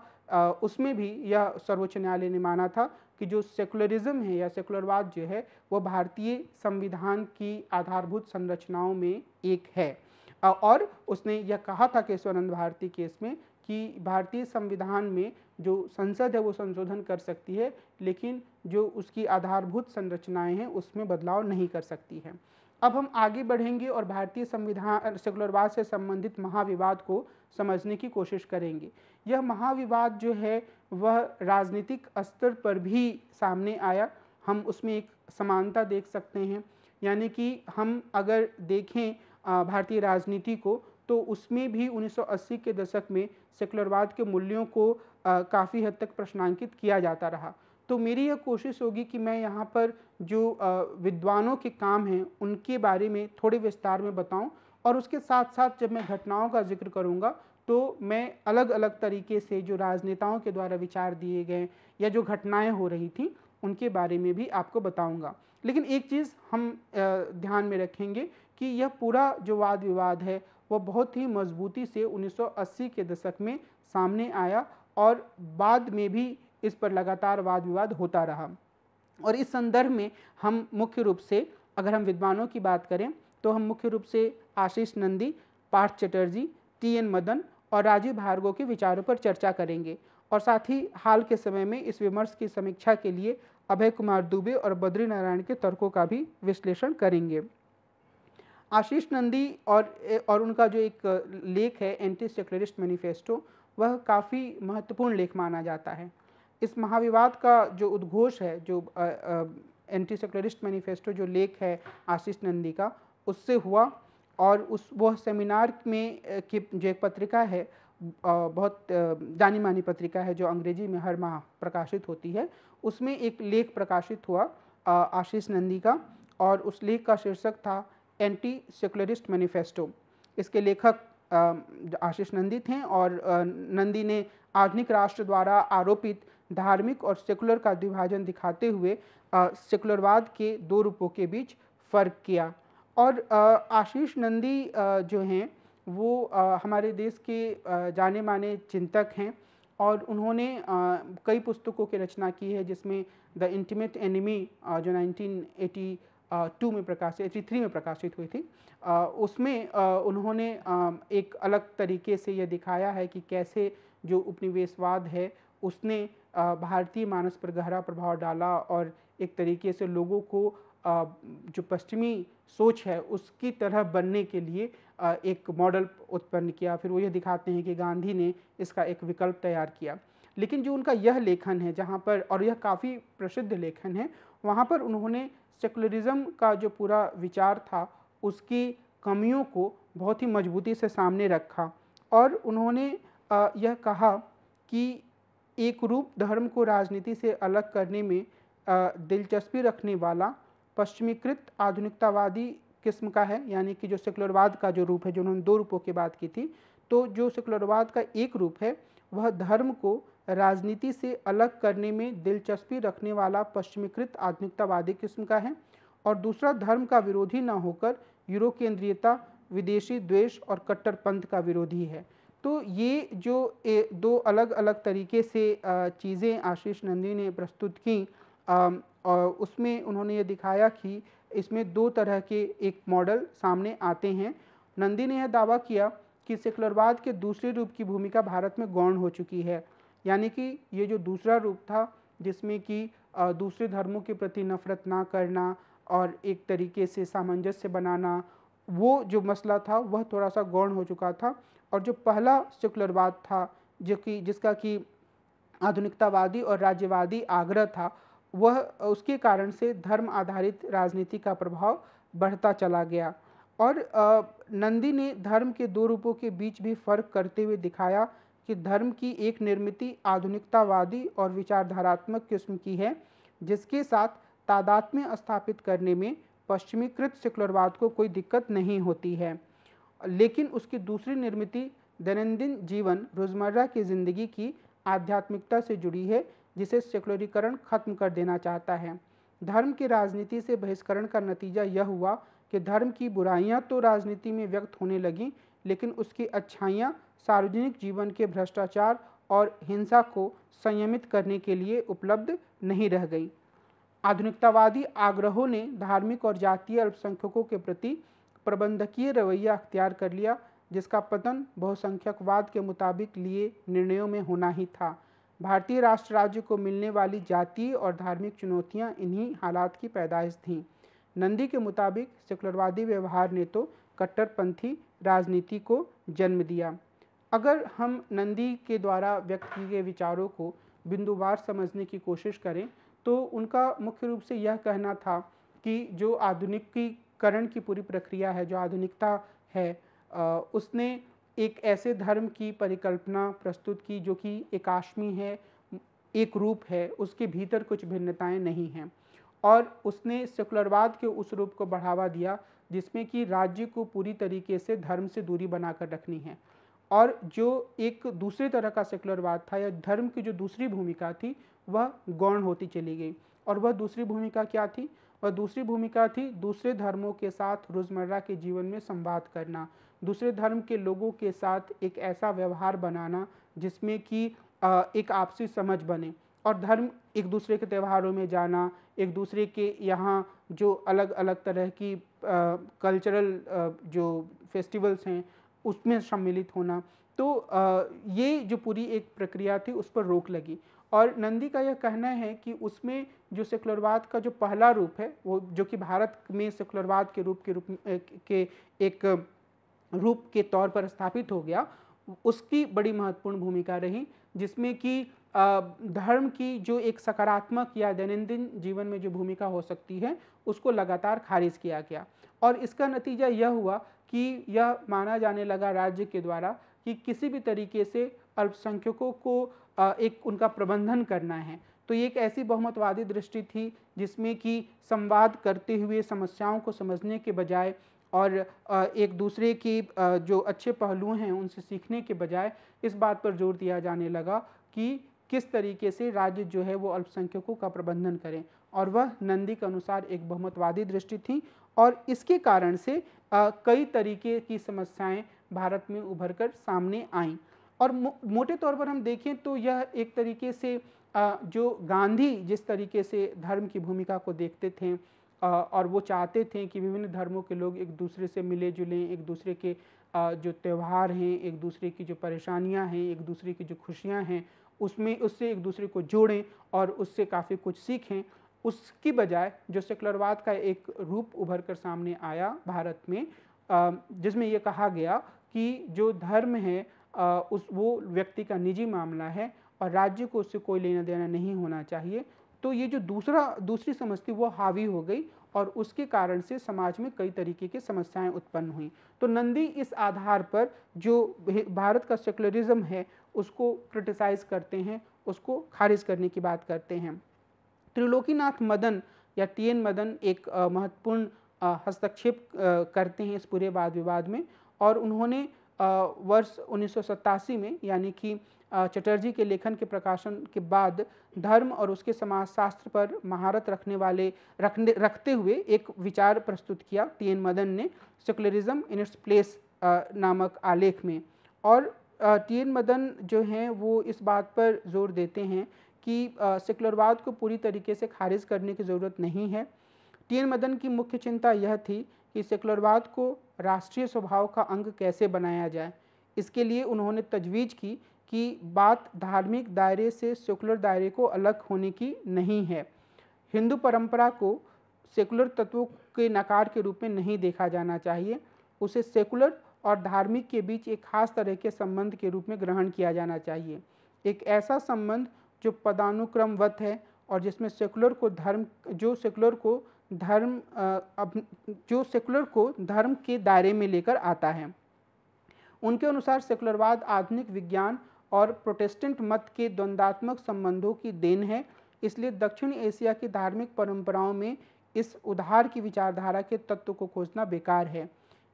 A: उसमें भी यह सर्वोच्च न्यायालय ने माना था कि जो सेकुलरिज्म है या सेकुलरवाद जो है वह भारतीय संविधान की आधारभूत संरचनाओं में एक है और उसने यह कहा था केशवानंद भारती केस में कि भारतीय संविधान में जो संसद है वो संशोधन कर सकती है लेकिन जो उसकी आधारभूत संरचनाएं हैं उसमें बदलाव नहीं कर सकती है अब हम आगे बढ़ेंगे और भारतीय संविधान सेकुलरवाद से संबंधित महाविवाद को समझने की कोशिश करेंगे यह महाविवाद जो है वह राजनीतिक स्तर पर भी सामने आया हम उसमें एक समानता देख सकते हैं यानी कि हम अगर देखें भारतीय राजनीति को तो उसमें भी 1980 के दशक में सेकुलरवाद के मूल्यों को काफ़ी हद तक प्रश्नांकित किया जाता रहा तो मेरी यह कोशिश होगी कि मैं यहाँ पर जो विद्वानों के काम हैं उनके बारे में थोड़े विस्तार में बताऊं और उसके साथ साथ जब मैं घटनाओं का जिक्र करूँगा तो मैं अलग अलग तरीके से जो राजनेताओं के द्वारा विचार दिए गए या जो घटनाएं हो रही थी उनके बारे में भी आपको बताऊंगा लेकिन एक चीज़ हम ध्यान में रखेंगे कि यह पूरा जो वाद विवाद है वह बहुत ही मजबूती से 1980 के दशक में सामने आया और बाद में भी इस पर लगातार वाद विवाद होता रहा और इस संदर्भ में हम मुख्य रूप से अगर हम विद्वानों की बात करें तो हम मुख्य रूप से आशीष नंदी पार्थ चटर्जी टी एन मदन और राजीव भार्गव के विचारों पर चर्चा करेंगे और साथ ही हाल के समय में इस विमर्श की समीक्षा के लिए अभय कुमार दुबे और बद्री नारायण के तर्कों का भी विश्लेषण करेंगे आशीष नंदी और और उनका जो एक लेख है एंटी सेकुलरिस्ट मैनिफेस्टो वह काफ़ी महत्वपूर्ण लेख माना जाता है इस महाविवाद का जो उद्घोष है जो एंटी सेकुलरिस्ट मैनिफेस्टो जो लेख है आशीष नंदी का उससे हुआ और उस वह सेमिनार में की जो एक पत्रिका है बहुत जानी मानी पत्रिका है जो अंग्रेजी में हर माह प्रकाशित होती है उसमें एक लेख प्रकाशित हुआ आशीष नंदी का और उस लेख का शीर्षक था एंटी सेकुलरिस्ट मैनिफेस्टो इसके लेखक आशीष नंदी थे और नंदी ने आधुनिक राष्ट्र द्वारा आरोपित धार्मिक और सेकुलर का विभाजन दिखाते हुए सेकुलरवाद के दो रूपों के बीच फ़र्क किया और आशीष नंदी जो हैं वो हमारे देश के जाने माने चिंतक हैं और उन्होंने कई पुस्तकों की रचना की है जिसमें द इंटीमेट एनिमी जो 1980 टू में प्रकाशित जी थ्री में प्रकाशित हुई थी उसमें उन्होंने एक अलग तरीके से यह दिखाया है कि कैसे जो उपनिवेशवाद है उसने भारतीय मानस पर गहरा प्रभाव डाला और एक तरीके से लोगों को जो पश्चिमी सोच है उसकी तरह बनने के लिए एक मॉडल उत्पन्न किया फिर वो ये दिखाते हैं कि गांधी ने इसका एक विकल्प तैयार किया लेकिन जो उनका यह लेखन है जहाँ पर और यह काफ़ी प्रसिद्ध लेखन है वहाँ पर उन्होंने सेकुलरिज़म का जो पूरा विचार था उसकी कमियों को बहुत ही मजबूती से सामने रखा और उन्होंने यह कहा कि एक रूप धर्म को राजनीति से अलग करने में दिलचस्पी रखने वाला पश्चिमीकृत आधुनिकतावादी किस्म का है यानी कि जो सेकुलरवाद का जो रूप है जो उन्होंने दो रूपों की बात की थी तो जो सेकुलरवाद का एक रूप है वह धर्म को राजनीति से अलग करने में दिलचस्पी रखने वाला पश्चिमीकृत आधुनिकतावादी किस्म का है और दूसरा धर्म का विरोधी न होकर यूरो केंद्रीयता विदेशी द्वेष और कट्टरपंथ का विरोधी है तो ये जो ए, दो अलग अलग तरीके से चीज़ें आशीष नंदी ने प्रस्तुत की और उसमें उन्होंने ये दिखाया कि इसमें दो तरह के एक मॉडल सामने आते हैं नंदी ने यह दावा किया कि सेकुलरवाद के दूसरे रूप की भूमिका भारत में गौण हो चुकी है यानी कि ये जो दूसरा रूप था जिसमें कि दूसरे धर्मों के प्रति नफ़रत ना करना और एक तरीके से सामंजस्य बनाना वो जो मसला था वह थोड़ा सा गौण हो चुका था और जो पहला सेकुलरवाद था जो कि जिसका कि आधुनिकतावादी और राज्यवादी आग्रह था वह उसके कारण से धर्म आधारित राजनीति का प्रभाव बढ़ता चला गया और नंदी ने धर्म के दो रूपों के बीच भी फर्क करते हुए दिखाया कि धर्म की एक निर्मित आधुनिकतावादी और विचारधारात्मक किस्म की है जिसके साथ तादात्म्य स्थापित करने में पश्चिमीकृत सेकुलरवाद को कोई दिक्कत नहीं होती है लेकिन उसकी दूसरी निर्मित दैनंदिन जीवन रोज़मर्रा की ज़िंदगी की आध्यात्मिकता से जुड़ी है जिसे सेकुलरीकरण खत्म कर देना चाहता है धर्म के राजनीति से बहिष्करण का नतीजा यह हुआ कि धर्म की बुराइयां तो राजनीति में व्यक्त होने लगीं लेकिन उसकी अच्छाइयाँ सार्वजनिक जीवन के भ्रष्टाचार और हिंसा को संयमित करने के लिए उपलब्ध नहीं रह गई आधुनिकतावादी आग्रहों ने धार्मिक और जातीय अल्पसंख्यकों के प्रति प्रबंधकीय रवैया अख्तियार कर लिया जिसका पतन बहुसंख्यकवाद के मुताबिक लिए निर्णयों में होना ही था भारतीय राष्ट्र राज्य को मिलने वाली जातीय और धार्मिक चुनौतियां इन्हीं हालात की पैदाइश थीं नंदी के मुताबिक सेकुलरवादी व्यवहार ने तो कट्टरपंथी राजनीति को जन्म दिया अगर हम नंदी के द्वारा व्यक्त किए गए विचारों को बिंदुवार समझने की कोशिश करें तो उनका मुख्य रूप से यह कहना था कि जो आधुनिकीकरण की पूरी प्रक्रिया है जो आधुनिकता है उसने एक ऐसे धर्म की परिकल्पना प्रस्तुत की जो कि एकाश्मी है एक रूप है उसके भीतर कुछ भिन्नताएं नहीं हैं और उसने सेकुलरवाद के उस रूप को बढ़ावा दिया जिसमें कि राज्य को पूरी तरीके से धर्म से दूरी बनाकर रखनी है और जो एक दूसरे तरह का सेकुलरवाद था या धर्म की जो दूसरी भूमिका थी वह गौण होती चली गई और वह दूसरी भूमिका क्या थी वह दूसरी भूमिका थी दूसरे धर्मों के साथ रोज़मर्रा के जीवन में संवाद करना दूसरे धर्म के लोगों के साथ एक ऐसा व्यवहार बनाना जिसमें कि एक आपसी समझ बने और धर्म एक दूसरे के त्योहारों में जाना एक दूसरे के यहाँ जो अलग अलग तरह की कल्चरल जो फेस्टिवल्स हैं उसमें सम्मिलित होना तो ये जो पूरी एक प्रक्रिया थी उस पर रोक लगी और नंदी का यह कहना है कि उसमें जो सेकुलरवाद का जो पहला रूप है वो जो कि भारत में सेकुलरवाद के रूप के रूप के एक रूप के तौर पर स्थापित हो गया उसकी बड़ी महत्वपूर्ण भूमिका रही जिसमें कि धर्म की जो एक सकारात्मक या दैनंदिन जीवन में जो भूमिका हो सकती है उसको लगातार खारिज किया गया और इसका नतीजा यह हुआ कि यह माना जाने लगा राज्य के द्वारा कि किसी भी तरीके से अल्पसंख्यकों को एक उनका प्रबंधन करना है तो ये एक ऐसी बहुमतवादी दृष्टि थी जिसमें कि संवाद करते हुए समस्याओं को समझने के बजाय और एक दूसरे की जो अच्छे पहलू हैं उनसे सीखने के बजाय इस बात पर जोर दिया जाने लगा कि किस तरीके से राज्य जो है वो अल्पसंख्यकों का प्रबंधन करें और वह नंदी के अनुसार एक बहुमतवादी दृष्टि थी और इसके कारण से आ, कई तरीके की समस्याएं भारत में उभर कर सामने आईं और मो, मोटे तौर पर हम देखें तो यह एक तरीके से आ, जो गांधी जिस तरीके से धर्म की भूमिका को देखते थे आ, और वो चाहते थे कि विभिन्न धर्मों के लोग एक दूसरे से मिले जुलें एक दूसरे के आ, जो त्यौहार हैं एक दूसरे की जो परेशानियां हैं एक दूसरे की जो खुशियां हैं उसमें उससे एक दूसरे को जोड़ें और उससे काफ़ी कुछ सीखें उसकी बजाय जो सेकुलरवाद का एक रूप उभर कर सामने आया भारत में जिसमें यह कहा गया कि जो धर्म है उस वो व्यक्ति का निजी मामला है और राज्य को उससे कोई लेना देना नहीं होना चाहिए तो ये जो दूसरा दूसरी समझ थी वो हावी हो गई और उसके कारण से समाज में कई तरीके की समस्याएं उत्पन्न हुई तो नंदी इस आधार पर जो भारत का सेकुलरिज्म है उसको क्रिटिसाइज़ करते हैं उसको खारिज करने की बात करते हैं त्रिलोकीनाथ मदन या टी एन मदन एक महत्वपूर्ण हस्तक्षेप करते हैं इस पूरे वाद विवाद में और उन्होंने वर्ष उन्नीस में यानी कि चटर्जी के लेखन के प्रकाशन के बाद धर्म और उसके समाजशास्त्र पर महारत रखने वाले रखने रखते हुए एक विचार प्रस्तुत किया टी एन मदन ने सेकुलरिज्म इन इट्स प्लेस नामक आलेख में और टी एन मदन जो हैं वो इस बात पर जोर देते हैं कि सेकुलरवाद को पूरी तरीके से खारिज करने की ज़रूरत नहीं है टी मदन की मुख्य चिंता यह थी कि सेकुलरवाद को राष्ट्रीय स्वभाव का अंग कैसे बनाया जाए इसके लिए उन्होंने तजवीज़ की कि बात धार्मिक दायरे से सेकुलर दायरे को अलग होने की नहीं है हिंदू परंपरा को सेकुलर तत्वों के नकार के रूप में नहीं देखा जाना चाहिए उसे सेकुलर और धार्मिक के बीच एक खास तरह के संबंध के रूप में ग्रहण किया जाना चाहिए एक ऐसा संबंध जो पदानुक्रमवत है और जिसमें सेकुलर को धर्म जो सेकुलर को धर्म अब जो सेकुलर को धर्म के दायरे में लेकर आता है उनके अनुसार सेकुलरवाद आधुनिक विज्ञान और प्रोटेस्टेंट मत के द्वंद्वात्मक संबंधों की देन है इसलिए दक्षिण एशिया की धार्मिक परंपराओं में इस उधार की विचारधारा के तत्व को खोजना बेकार है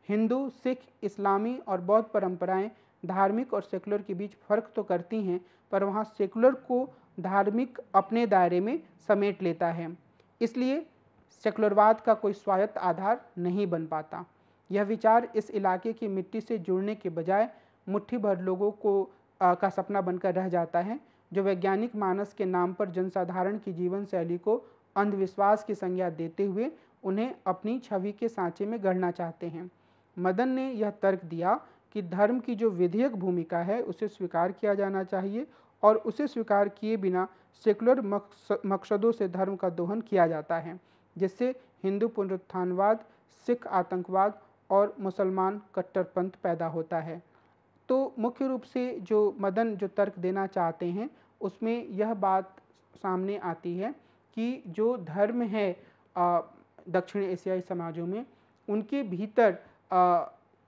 A: हिंदू सिख इस्लामी और बौद्ध परंपराएं धार्मिक और सेकुलर के बीच फ़र्क तो करती हैं पर वहाँ सेकुलर को धार्मिक अपने दायरे में समेट लेता है इसलिए सेकुलरवाद का कोई स्वायत्त आधार नहीं बन पाता यह विचार इस इलाके की मिट्टी से जुड़ने के बजाय मुट्ठी भर लोगों को आ, का सपना बनकर रह जाता है जो वैज्ञानिक मानस के नाम पर जनसाधारण की जीवन शैली को अंधविश्वास की संज्ञा देते हुए उन्हें अपनी छवि के सांचे में गढ़ना चाहते हैं मदन ने यह तर्क दिया कि धर्म की जो विधेयक भूमिका है उसे स्वीकार किया जाना चाहिए और उसे स्वीकार किए बिना सेकुलर मकसदों से धर्म का दोहन किया जाता है जिससे हिंदू पुनरुत्थानवाद सिख आतंकवाद और मुसलमान कट्टरपंथ पैदा होता है तो मुख्य रूप से जो मदन जो तर्क देना चाहते हैं उसमें यह बात सामने आती है कि जो धर्म है दक्षिण एशियाई समाजों में उनके भीतर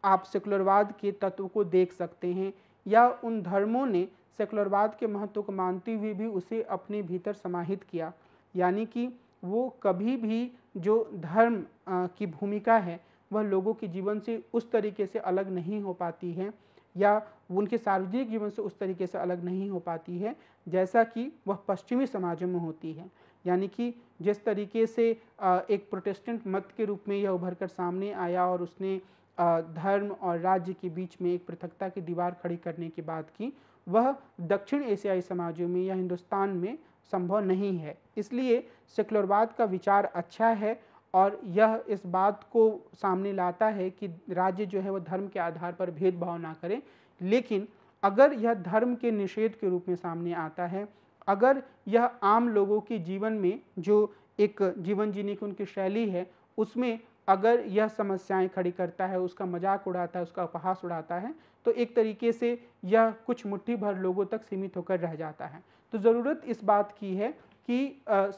A: आप सेकुलरवाद के तत्व को देख सकते हैं या उन धर्मों ने सेकुलरवाद के महत्व को मानते हुए भी उसे अपने भीतर समाहित किया यानी कि वो कभी भी जो धर्म की भूमिका है वह लोगों के जीवन से उस तरीके से अलग नहीं हो पाती है या उनके सार्वजनिक जीवन से उस तरीके से अलग नहीं हो पाती है जैसा कि वह पश्चिमी समाजों में होती है यानी कि जिस तरीके से एक प्रोटेस्टेंट मत के रूप में यह उभर कर सामने आया और उसने धर्म और राज्य के बीच में एक पृथकता की दीवार खड़ी करने की बात की वह दक्षिण एशियाई समाजों में या हिंदुस्तान में संभव नहीं है इसलिए सेकुलरवाद का विचार अच्छा है और यह इस बात को सामने लाता है कि राज्य जो है वह धर्म के आधार पर भेदभाव ना करें लेकिन अगर यह धर्म के निषेध के रूप में सामने आता है अगर यह आम लोगों के जीवन में जो एक जीवन जीने की उनकी शैली है उसमें अगर यह समस्याएं खड़ी करता है उसका मजाक उड़ाता है उसका उपहास उड़ाता है तो एक तरीके से यह कुछ मुट्ठी भर लोगों तक सीमित होकर रह जाता है तो ज़रूरत इस बात की है कि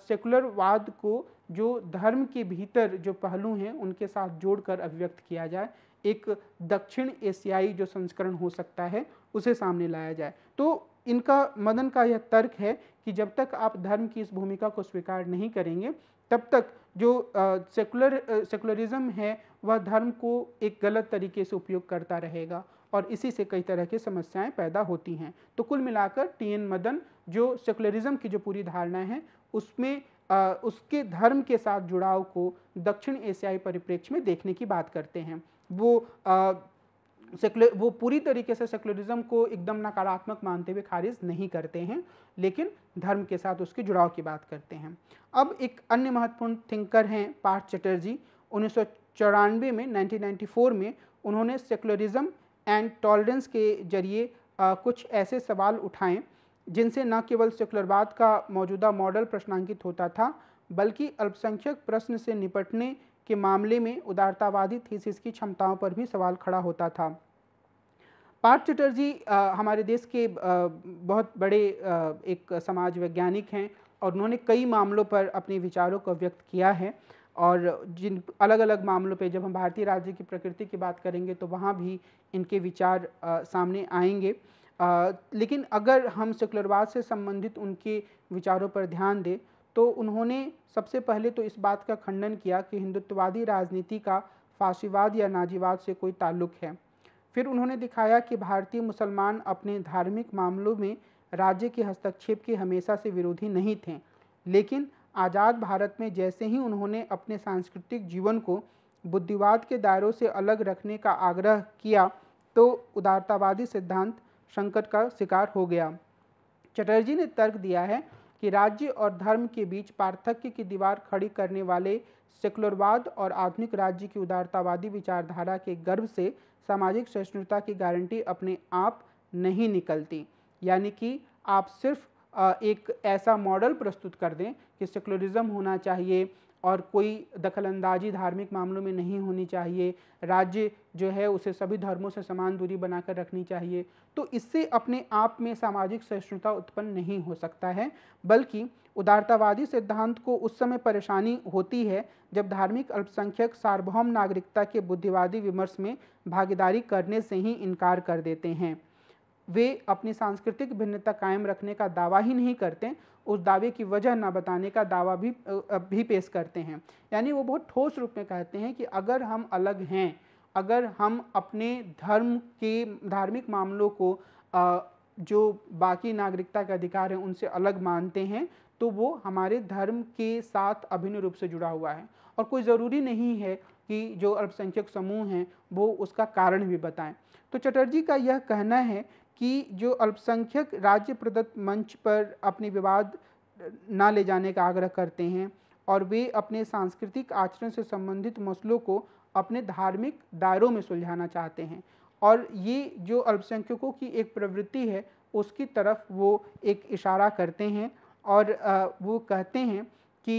A: सेकुलरवाद को जो धर्म के भीतर जो पहलू हैं उनके साथ जोड़कर अभिव्यक्त किया जाए एक दक्षिण एशियाई जो संस्करण हो सकता है उसे सामने लाया जाए तो इनका मदन का यह तर्क है कि जब तक आप धर्म की इस भूमिका को स्वीकार नहीं करेंगे तब तक जो सेकुलर सेकुलरिज्म है वह धर्म को एक गलत तरीके से उपयोग करता रहेगा और इसी से कई तरह की समस्याएं पैदा होती हैं तो कुल मिलाकर टी एन मदन जो सेकुलरिज्म की जो पूरी धारणा है उसमें आ, उसके धर्म के साथ जुड़ाव को दक्षिण एशियाई परिप्रेक्ष्य में देखने की बात करते हैं वो आ, सेकुलर वो पूरी तरीके से सेकुलरिज्म को एकदम नकारात्मक मानते हुए खारिज नहीं करते हैं लेकिन धर्म के साथ उसके जुड़ाव की बात करते हैं अब एक अन्य महत्वपूर्ण थिंकर हैं पार्थ चटर्जी उन्नीस में 1994 में उन्होंने सेकुलरिज्म एंड टॉलरेंस के जरिए कुछ ऐसे सवाल उठाए जिनसे न केवल सेकुलरवाद का मौजूदा मॉडल प्रश्नांकित होता था बल्कि अल्पसंख्यक प्रश्न से निपटने के मामले में उदारतावादी थीसिस की क्षमताओं पर भी सवाल खड़ा होता था पार्थ चटर्जी हमारे देश के आ, बहुत बड़े आ, एक समाज वैज्ञानिक हैं और उन्होंने कई मामलों पर अपने विचारों को व्यक्त किया है और जिन अलग अलग मामलों पे जब हम भारतीय राज्य की प्रकृति की बात करेंगे तो वहाँ भी इनके विचार आ, सामने आएंगे आ, लेकिन अगर हम सेकुलरवाद से संबंधित उनके विचारों पर ध्यान दें तो उन्होंने सबसे पहले तो इस बात का खंडन किया कि हिंदुत्ववादी राजनीति का फासीवाद या नाजीवाद से कोई ताल्लुक है फिर उन्होंने दिखाया कि भारतीय मुसलमान अपने धार्मिक मामलों में राज्य के हस्तक्षेप के हमेशा से विरोधी नहीं थे लेकिन आज़ाद भारत में जैसे ही उन्होंने अपने सांस्कृतिक जीवन को बुद्धिवाद के दायरों से अलग रखने का आग्रह किया तो उदारतावादी सिद्धांत संकट का शिकार हो गया चटर्जी ने तर्क दिया है कि राज्य और धर्म के बीच पार्थक्य की दीवार खड़ी करने वाले सेकुलरवाद और आधुनिक राज्य की उदारतावादी विचारधारा के गर्भ से सामाजिक सहिष्णुता की गारंटी अपने आप नहीं निकलती यानी कि आप सिर्फ एक ऐसा मॉडल प्रस्तुत कर दें कि सेकुलरिज्म होना चाहिए और कोई दखलंदाजी धार्मिक मामलों में नहीं होनी चाहिए राज्य जो है उसे सभी धर्मों से समान दूरी बनाकर रखनी चाहिए तो इससे अपने आप में सामाजिक सहिष्णुता उत्पन्न नहीं हो सकता है बल्कि उदारतावादी सिद्धांत को उस समय परेशानी होती है जब धार्मिक अल्पसंख्यक सार्वभौम नागरिकता के बुद्धिवादी विमर्श में भागीदारी करने से ही इनकार कर देते हैं वे अपनी सांस्कृतिक भिन्नता कायम रखने का दावा ही नहीं करते उस दावे की वजह ना बताने का दावा भी भी पेश करते हैं यानी वो बहुत ठोस रूप में कहते हैं कि अगर हम अलग हैं अगर हम अपने धर्म के धार्मिक मामलों को जो बाकी नागरिकता के अधिकार हैं उनसे अलग मानते हैं तो वो हमारे धर्म के साथ अभिन्न रूप से जुड़ा हुआ है और कोई ज़रूरी नहीं है कि जो अल्पसंख्यक समूह हैं वो उसका कारण भी बताएं तो चटर्जी का यह कहना है कि जो अल्पसंख्यक राज्य प्रदत्त मंच पर अपने विवाद ना ले जाने का आग्रह करते हैं और वे अपने सांस्कृतिक आचरण से संबंधित मसलों को अपने धार्मिक दायरों में सुलझाना चाहते हैं और ये जो अल्पसंख्यकों की एक प्रवृत्ति है उसकी तरफ वो एक इशारा करते हैं और वो कहते हैं कि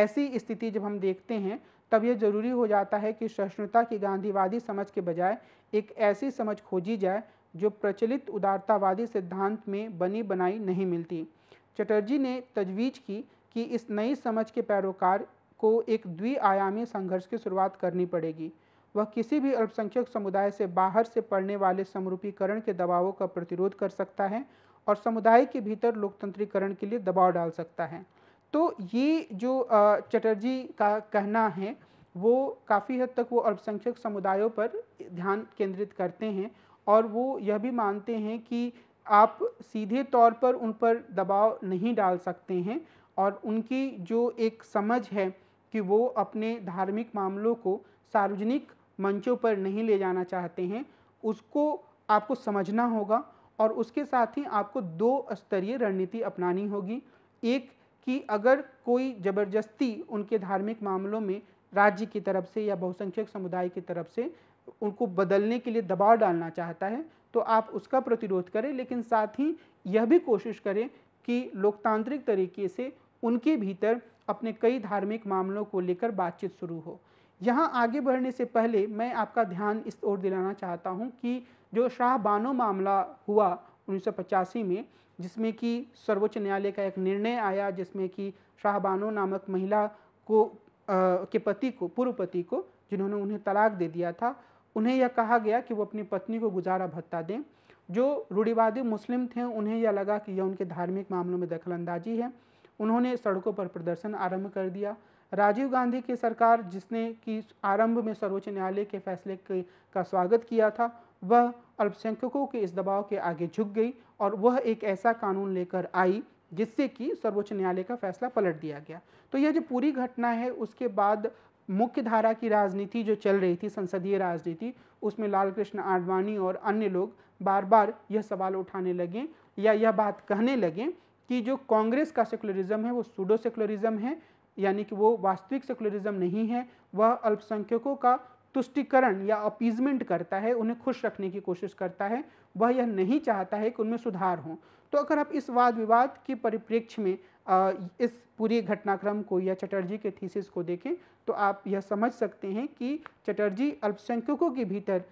A: ऐसी स्थिति जब हम देखते हैं तब यह जरूरी हो जाता है कि सहिष्णुता की गांधीवादी समझ के बजाय एक ऐसी समझ खोजी जाए जो प्रचलित उदारतावादी सिद्धांत में बनी बनाई नहीं मिलती चटर्जी ने तजवीज़ की कि इस नई समझ के पैरोकार को एक द्विआयामी संघर्ष की शुरुआत करनी पड़ेगी वह किसी भी अल्पसंख्यक समुदाय से बाहर से पड़ने वाले समरूपीकरण के दबावों का प्रतिरोध कर सकता है और समुदाय के भीतर लोकतंत्रीकरण के लिए दबाव डाल सकता है तो ये जो चटर्जी का कहना है वो काफ़ी हद तक वो अल्पसंख्यक समुदायों पर ध्यान केंद्रित करते हैं और वो यह भी मानते हैं कि आप सीधे तौर पर उन पर दबाव नहीं डाल सकते हैं और उनकी जो एक समझ है कि वो अपने धार्मिक मामलों को सार्वजनिक मंचों पर नहीं ले जाना चाहते हैं उसको आपको समझना होगा और उसके साथ ही आपको दो स्तरीय रणनीति अपनानी होगी एक कि अगर कोई ज़बरदस्ती उनके धार्मिक मामलों में राज्य की तरफ से या बहुसंख्यक समुदाय की तरफ से उनको बदलने के लिए दबाव डालना चाहता है तो आप उसका प्रतिरोध करें लेकिन साथ ही यह भी कोशिश करें कि लोकतांत्रिक तरीके से उनके भीतर अपने कई धार्मिक मामलों को लेकर बातचीत शुरू हो यहाँ आगे बढ़ने से पहले मैं आपका ध्यान इस ओर दिलाना चाहता हूँ कि जो शाह बानो मामला हुआ उन्नीस में जिसमें कि सर्वोच्च न्यायालय का एक निर्णय आया जिसमें कि शाह बानो नामक महिला को आ, के पति को पूर्व पति को जिन्होंने उन्हें तलाक दे दिया था उन्हें यह कहा गया कि वो अपनी पत्नी को गुजारा भत्ता दें जो रूढ़िवादी मुस्लिम थे उन्हें यह लगा कि यह उनके धार्मिक मामलों में दखलंदाजी है उन्होंने सड़कों पर प्रदर्शन आरंभ कर दिया राजीव गांधी की सरकार जिसने कि आरंभ में सर्वोच्च न्यायालय के फैसले के, का स्वागत किया था वह अल्पसंख्यकों के इस दबाव के आगे झुक गई और वह एक ऐसा कानून लेकर आई जिससे कि सर्वोच्च न्यायालय का फैसला पलट दिया गया तो यह जो पूरी घटना है उसके बाद मुख्य धारा की राजनीति जो चल रही थी संसदीय राजनीति उसमें लाल कृष्ण आडवाणी और अन्य लोग बार बार यह सवाल उठाने लगे या यह बात कहने लगे कि जो कांग्रेस का सेकुलरिज्म है वो सूडो सेकुलरिज्म है यानी कि वो वास्तविक सेकुलरिज्म नहीं है वह अल्पसंख्यकों का तुष्टिकरण या अपीजमेंट करता है उन्हें खुश रखने की कोशिश करता है वह यह नहीं चाहता है कि उनमें सुधार हो तो अगर आप इस वाद विवाद के परिप्रेक्ष्य में इस पूरी घटनाक्रम को या चटर्जी के थीसिस को देखें तो आप यह समझ सकते हैं कि चटर्जी अल्पसंख्यकों के भीतर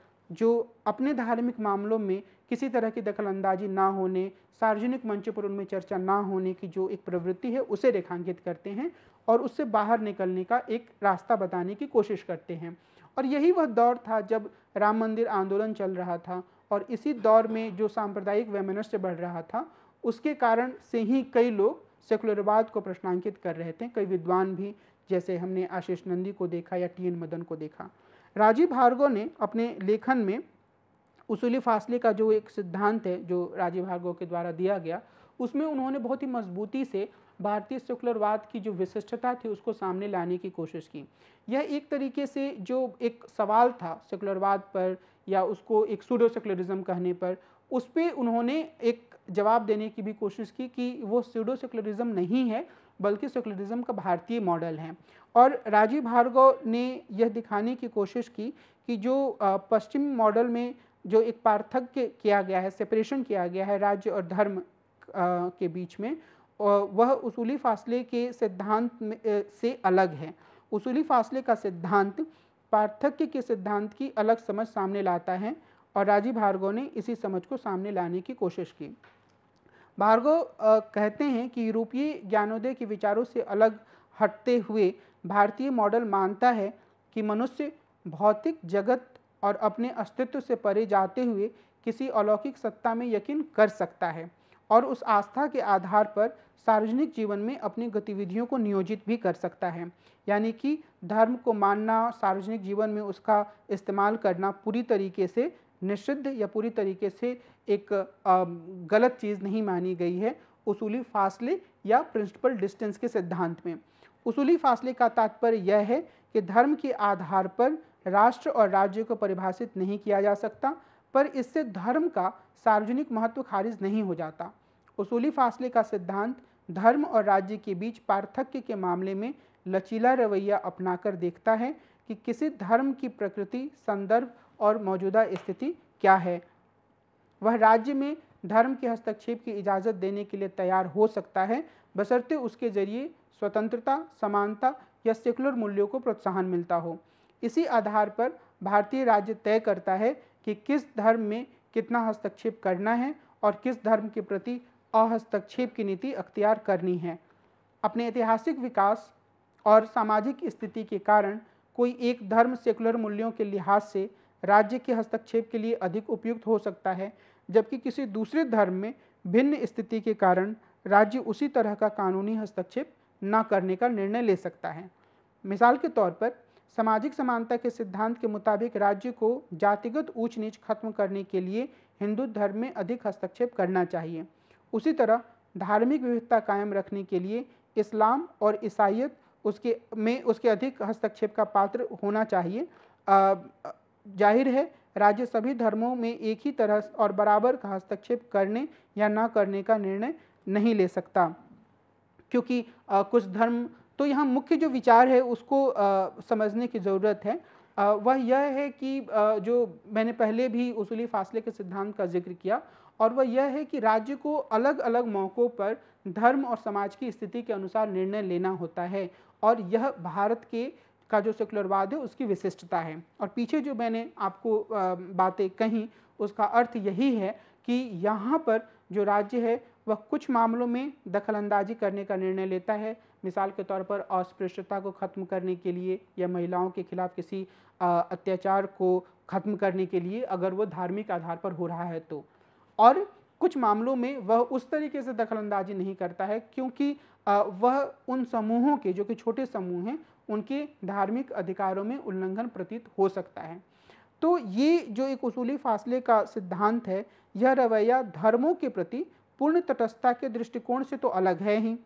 A: जो अपने धार्मिक मामलों में किसी तरह की दखलंदाजी ना होने सार्वजनिक मंचों पर उनमें चर्चा ना होने की जो एक प्रवृत्ति है उसे रेखांकित करते हैं और उससे बाहर निकलने का एक रास्ता बताने की कोशिश करते हैं और यही वह दौर था जब राम मंदिर आंदोलन चल रहा था और इसी दौर में जो सांप्रदायिक वैमनस्य बढ़ रहा था उसके कारण से ही कई लोग सेकुलरवाद को प्रश्नांकित कर रहे थे कई विद्वान भी जैसे हमने आशीष नंदी को देखा या टी एन मदन को देखा राजीव भार्गव ने अपने लेखन में उसूली फासले का जो एक सिद्धांत है जो राजीव भार्गव के द्वारा दिया गया उसमें उन्होंने बहुत ही मजबूती से भारतीय सेकुलरवाद की जो विशिष्टता थी उसको सामने लाने की कोशिश की यह एक तरीके से जो एक सवाल था सेकुलरवाद पर या उसको एक सूडो सेकुलरिज्म कहने पर उस पर उन्होंने एक जवाब देने की भी कोशिश की कि वो सीडो सेकुलरिज्म नहीं है बल्कि सेकुलरिज्म का भारतीय मॉडल है और राजीव भार्गव ने यह दिखाने की कोशिश की कि जो पश्चिम मॉडल में जो एक पार्थक्य किया गया है सेपरेशन किया गया है राज्य और धर्म के बीच में वह उसूली फासले के सिद्धांत से अलग है उसूली फासले का सिद्धांत पार्थक्य के सिद्धांत की अलग समझ सामने लाता है और राजीव भार्गव ने इसी समझ को सामने लाने की कोशिश की भार्गव कहते हैं कि यूरोपीय ज्ञानोदय के विचारों से अलग हटते हुए भारतीय मॉडल मानता है कि मनुष्य भौतिक जगत और अपने अस्तित्व से परे जाते हुए किसी अलौकिक सत्ता में यकीन कर सकता है और उस आस्था के आधार पर सार्वजनिक जीवन में अपनी गतिविधियों को नियोजित भी कर सकता है यानी कि धर्म को मानना सार्वजनिक जीवन में उसका इस्तेमाल करना पूरी तरीके से निषिद्ध या पूरी तरीके से एक गलत चीज़ नहीं मानी गई है उसूली फासले या प्रिंसिपल डिस्टेंस के सिद्धांत में उसूली फासले का तात्पर्य यह है कि धर्म के आधार पर राष्ट्र और राज्य को परिभाषित नहीं किया जा सकता पर इससे धर्म का सार्वजनिक महत्व खारिज नहीं हो जाता उसूली फासले का सिद्धांत धर्म और राज्य के बीच पार्थक्य के मामले में लचीला रवैया अपनाकर देखता है कि किसी धर्म की प्रकृति संदर्भ और मौजूदा स्थिति क्या है वह राज्य में धर्म के हस्तक्षेप की इजाज़त देने के लिए तैयार हो सकता है बशर्ते उसके जरिए स्वतंत्रता समानता या सेकुलर मूल्यों को प्रोत्साहन मिलता हो इसी आधार पर भारतीय राज्य तय करता है कि किस धर्म में कितना हस्तक्षेप करना है और किस धर्म के प्रति अहस्तक्षेप की नीति अख्तियार करनी है अपने ऐतिहासिक विकास और सामाजिक स्थिति के कारण कोई एक धर्म सेकुलर मूल्यों के लिहाज से राज्य के हस्तक्षेप के लिए अधिक उपयुक्त हो सकता है जबकि किसी दूसरे धर्म में भिन्न स्थिति के कारण राज्य उसी तरह का कानूनी हस्तक्षेप न करने का निर्णय ले सकता है मिसाल के तौर पर सामाजिक समानता के सिद्धांत के मुताबिक राज्य को जातिगत ऊंच नीच खत्म करने के लिए हिंदू धर्म में अधिक हस्तक्षेप करना चाहिए उसी तरह धार्मिक विविधता कायम रखने के लिए इस्लाम और ईसाइत उसके में उसके अधिक हस्तक्षेप का पात्र होना चाहिए आ, जाहिर है राज्य सभी धर्मों में एक ही तरह और बराबर का हस्तक्षेप करने या ना करने का निर्णय नहीं ले सकता क्योंकि आ, कुछ धर्म तो यहाँ मुख्य जो विचार है उसको आ, समझने की ज़रूरत है आ, वह यह है कि आ, जो मैंने पहले भी उसूली फासले के सिद्धांत का जिक्र किया और वह यह है कि राज्य को अलग अलग मौक़ों पर धर्म और समाज की स्थिति के अनुसार निर्णय लेना होता है और यह भारत के का जो सेकुलरवाद है उसकी विशिष्टता है और पीछे जो मैंने आपको बातें कही उसका अर्थ यही है कि यहाँ पर जो राज्य है वह कुछ मामलों में दखलंदाजी करने का निर्णय लेता है मिसाल के तौर पर अस्पृश्यता को ख़त्म करने के लिए या महिलाओं के खिलाफ किसी अत्याचार को ख़त्म करने के लिए अगर वो धार्मिक आधार पर हो रहा है तो और कुछ मामलों में वह उस तरीके से दखलंदाजी नहीं करता है क्योंकि वह उन समूहों के जो कि छोटे समूह हैं उनके धार्मिक अधिकारों में उल्लंघन प्रतीत हो सकता है तो ये जो एक उसूली फासले का सिद्धांत है यह रवैया धर्मों के प्रति पूर्ण तटस्थता के दृष्टिकोण से तो अलग है ही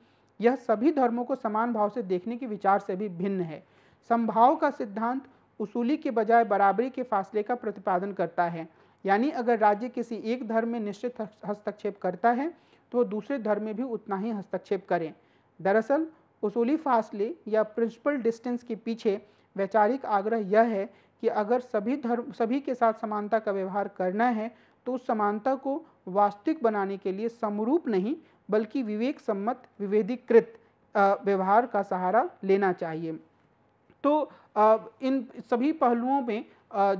A: यह सभी धर्मों को समान भाव से देखने के विचार से भी भिन्न है संभाव का सिद्धांत उसूली के बजाय बराबरी के फासले का प्रतिपादन करता है यानी अगर राज्य किसी एक धर्म में निश्चित हस्तक्षेप करता है तो दूसरे धर्म में भी उतना ही हस्तक्षेप करें दरअसल उसूली फासले या प्रिंसिपल डिस्टेंस के पीछे वैचारिक आग्रह यह है कि अगर सभी धर्म सभी के साथ समानता का व्यवहार करना है तो उस समानता को वास्तविक बनाने के लिए समरूप नहीं बल्कि विवेक सम्मत विवेदीकृत व्यवहार का सहारा लेना चाहिए तो इन सभी पहलुओं में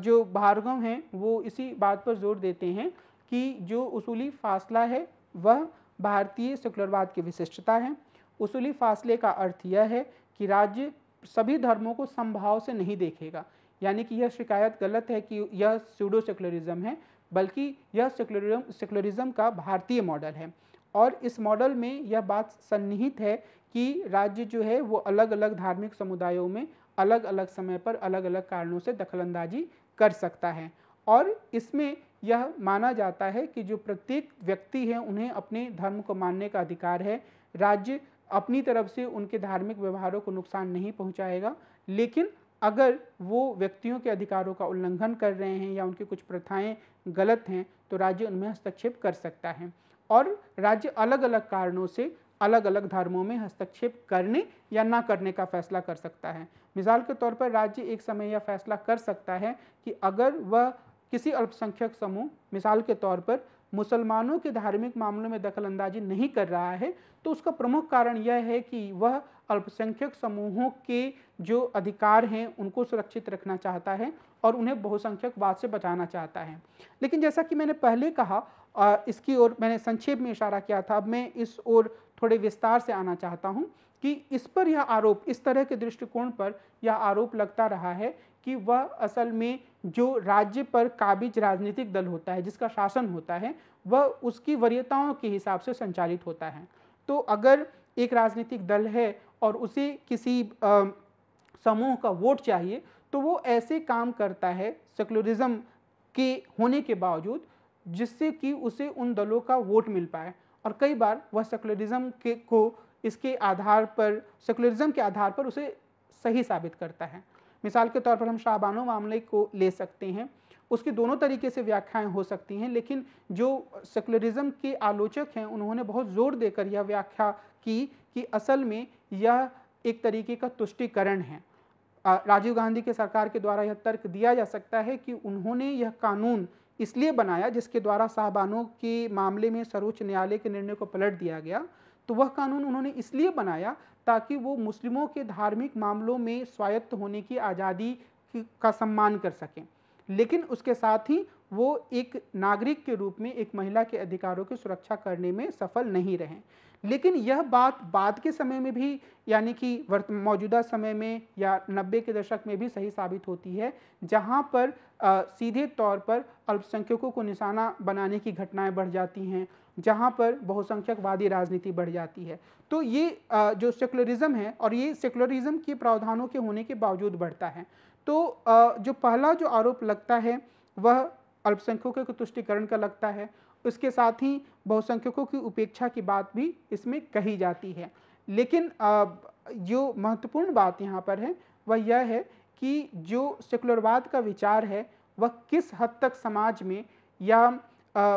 A: जो भार्गव हैं वो इसी बात पर जोर देते हैं कि जो उसूली फासला है वह भारतीय सेकुलरवाद की विशिष्टता है उसूली फासले का अर्थ यह है कि राज्य सभी धर्मों को समभाव से नहीं देखेगा यानी कि यह शिकायत गलत है कि यह स्यूडो सेकुलरिज्म है बल्कि यह सेकुलरिज्म सेकुलरिज्म का भारतीय मॉडल है और इस मॉडल में यह बात सन्निहित है कि राज्य जो है वो अलग अलग धार्मिक समुदायों में अलग अलग समय पर अलग अलग कारणों से दखलंदाजी कर सकता है और इसमें यह माना जाता है कि जो प्रत्येक व्यक्ति है उन्हें अपने धर्म को मानने का अधिकार है राज्य अपनी तरफ से उनके धार्मिक व्यवहारों को नुकसान नहीं पहुंचाएगा लेकिन अगर वो व्यक्तियों के अधिकारों का उल्लंघन कर रहे हैं या उनकी कुछ प्रथाएं गलत हैं तो राज्य उनमें हस्तक्षेप कर सकता है और राज्य अलग अलग कारणों से अलग अलग धर्मों में हस्तक्षेप करने या ना करने का फैसला कर सकता है मिसाल के तौर पर राज्य एक समय यह फैसला कर सकता है कि अगर वह किसी अल्पसंख्यक समूह मिसाल के तौर पर मुसलमानों के धार्मिक मामलों में दखल अंदाजी नहीं कर रहा है तो उसका प्रमुख कारण यह है कि वह अल्पसंख्यक समूहों के जो अधिकार हैं उनको सुरक्षित रखना चाहता है और उन्हें बहुसंख्यकवाद से बचाना चाहता है लेकिन जैसा कि मैंने पहले कहा इसकी ओर मैंने संक्षेप में इशारा किया था अब मैं इस ओर थोड़े विस्तार से आना चाहता हूँ कि इस पर यह आरोप इस तरह के दृष्टिकोण पर यह आरोप लगता रहा है कि वह असल में जो राज्य पर काबिज राजनीतिक दल होता है जिसका शासन होता है वह उसकी वरीयताओं के हिसाब से संचालित होता है तो अगर एक राजनीतिक दल है और उसे किसी आ, समूह का वोट चाहिए तो वो ऐसे काम करता है सेकुलरिज्म के होने के बावजूद जिससे कि उसे उन दलों का वोट मिल पाए और कई बार वह सेकुलरिज्म के को इसके आधार पर सेकुलरिज्म के आधार पर उसे सही साबित करता है मिसाल के तौर पर हम शाहबानो मामले को ले सकते हैं उसकी दोनों तरीके से व्याख्याएं हो सकती हैं लेकिन जो सेकुलरिज्म के आलोचक हैं उन्होंने बहुत जोर देकर यह व्याख्या की कि असल में यह एक तरीके का तुष्टिकरण है राजीव गांधी के सरकार के द्वारा यह तर्क दिया जा सकता है कि उन्होंने यह कानून इसलिए बनाया जिसके द्वारा साहबानों के मामले में सर्वोच्च न्यायालय के निर्णय को पलट दिया गया तो वह कानून उन्होंने इसलिए बनाया ताकि वो मुस्लिमों के धार्मिक मामलों में स्वायत्त होने की आज़ादी का सम्मान कर सकें लेकिन उसके साथ ही वो एक नागरिक के रूप में एक महिला के अधिकारों की सुरक्षा करने में सफल नहीं रहे लेकिन यह बात बाद के समय में भी यानी कि वर्त मौजूदा समय में या नब्बे के दशक में भी सही साबित होती है जहाँ पर आ, सीधे तौर पर अल्पसंख्यकों को निशाना बनाने की घटनाएं बढ़ जाती हैं जहाँ पर बहुसंख्यकवादी राजनीति बढ़ जाती है तो ये आ, जो सेकुलरिज्म है और ये सेकुलरिज्म के प्रावधानों के होने के बावजूद बढ़ता है तो आ, जो पहला जो आरोप लगता है वह अल्पसंख्यकों के तुष्टिकरण का लगता है उसके साथ ही बहुसंख्यकों की उपेक्षा की बात भी इसमें कही जाती है लेकिन जो महत्वपूर्ण बात यहाँ पर है वह यह है कि जो सेकुलरवाद का विचार है वह किस हद तक समाज में या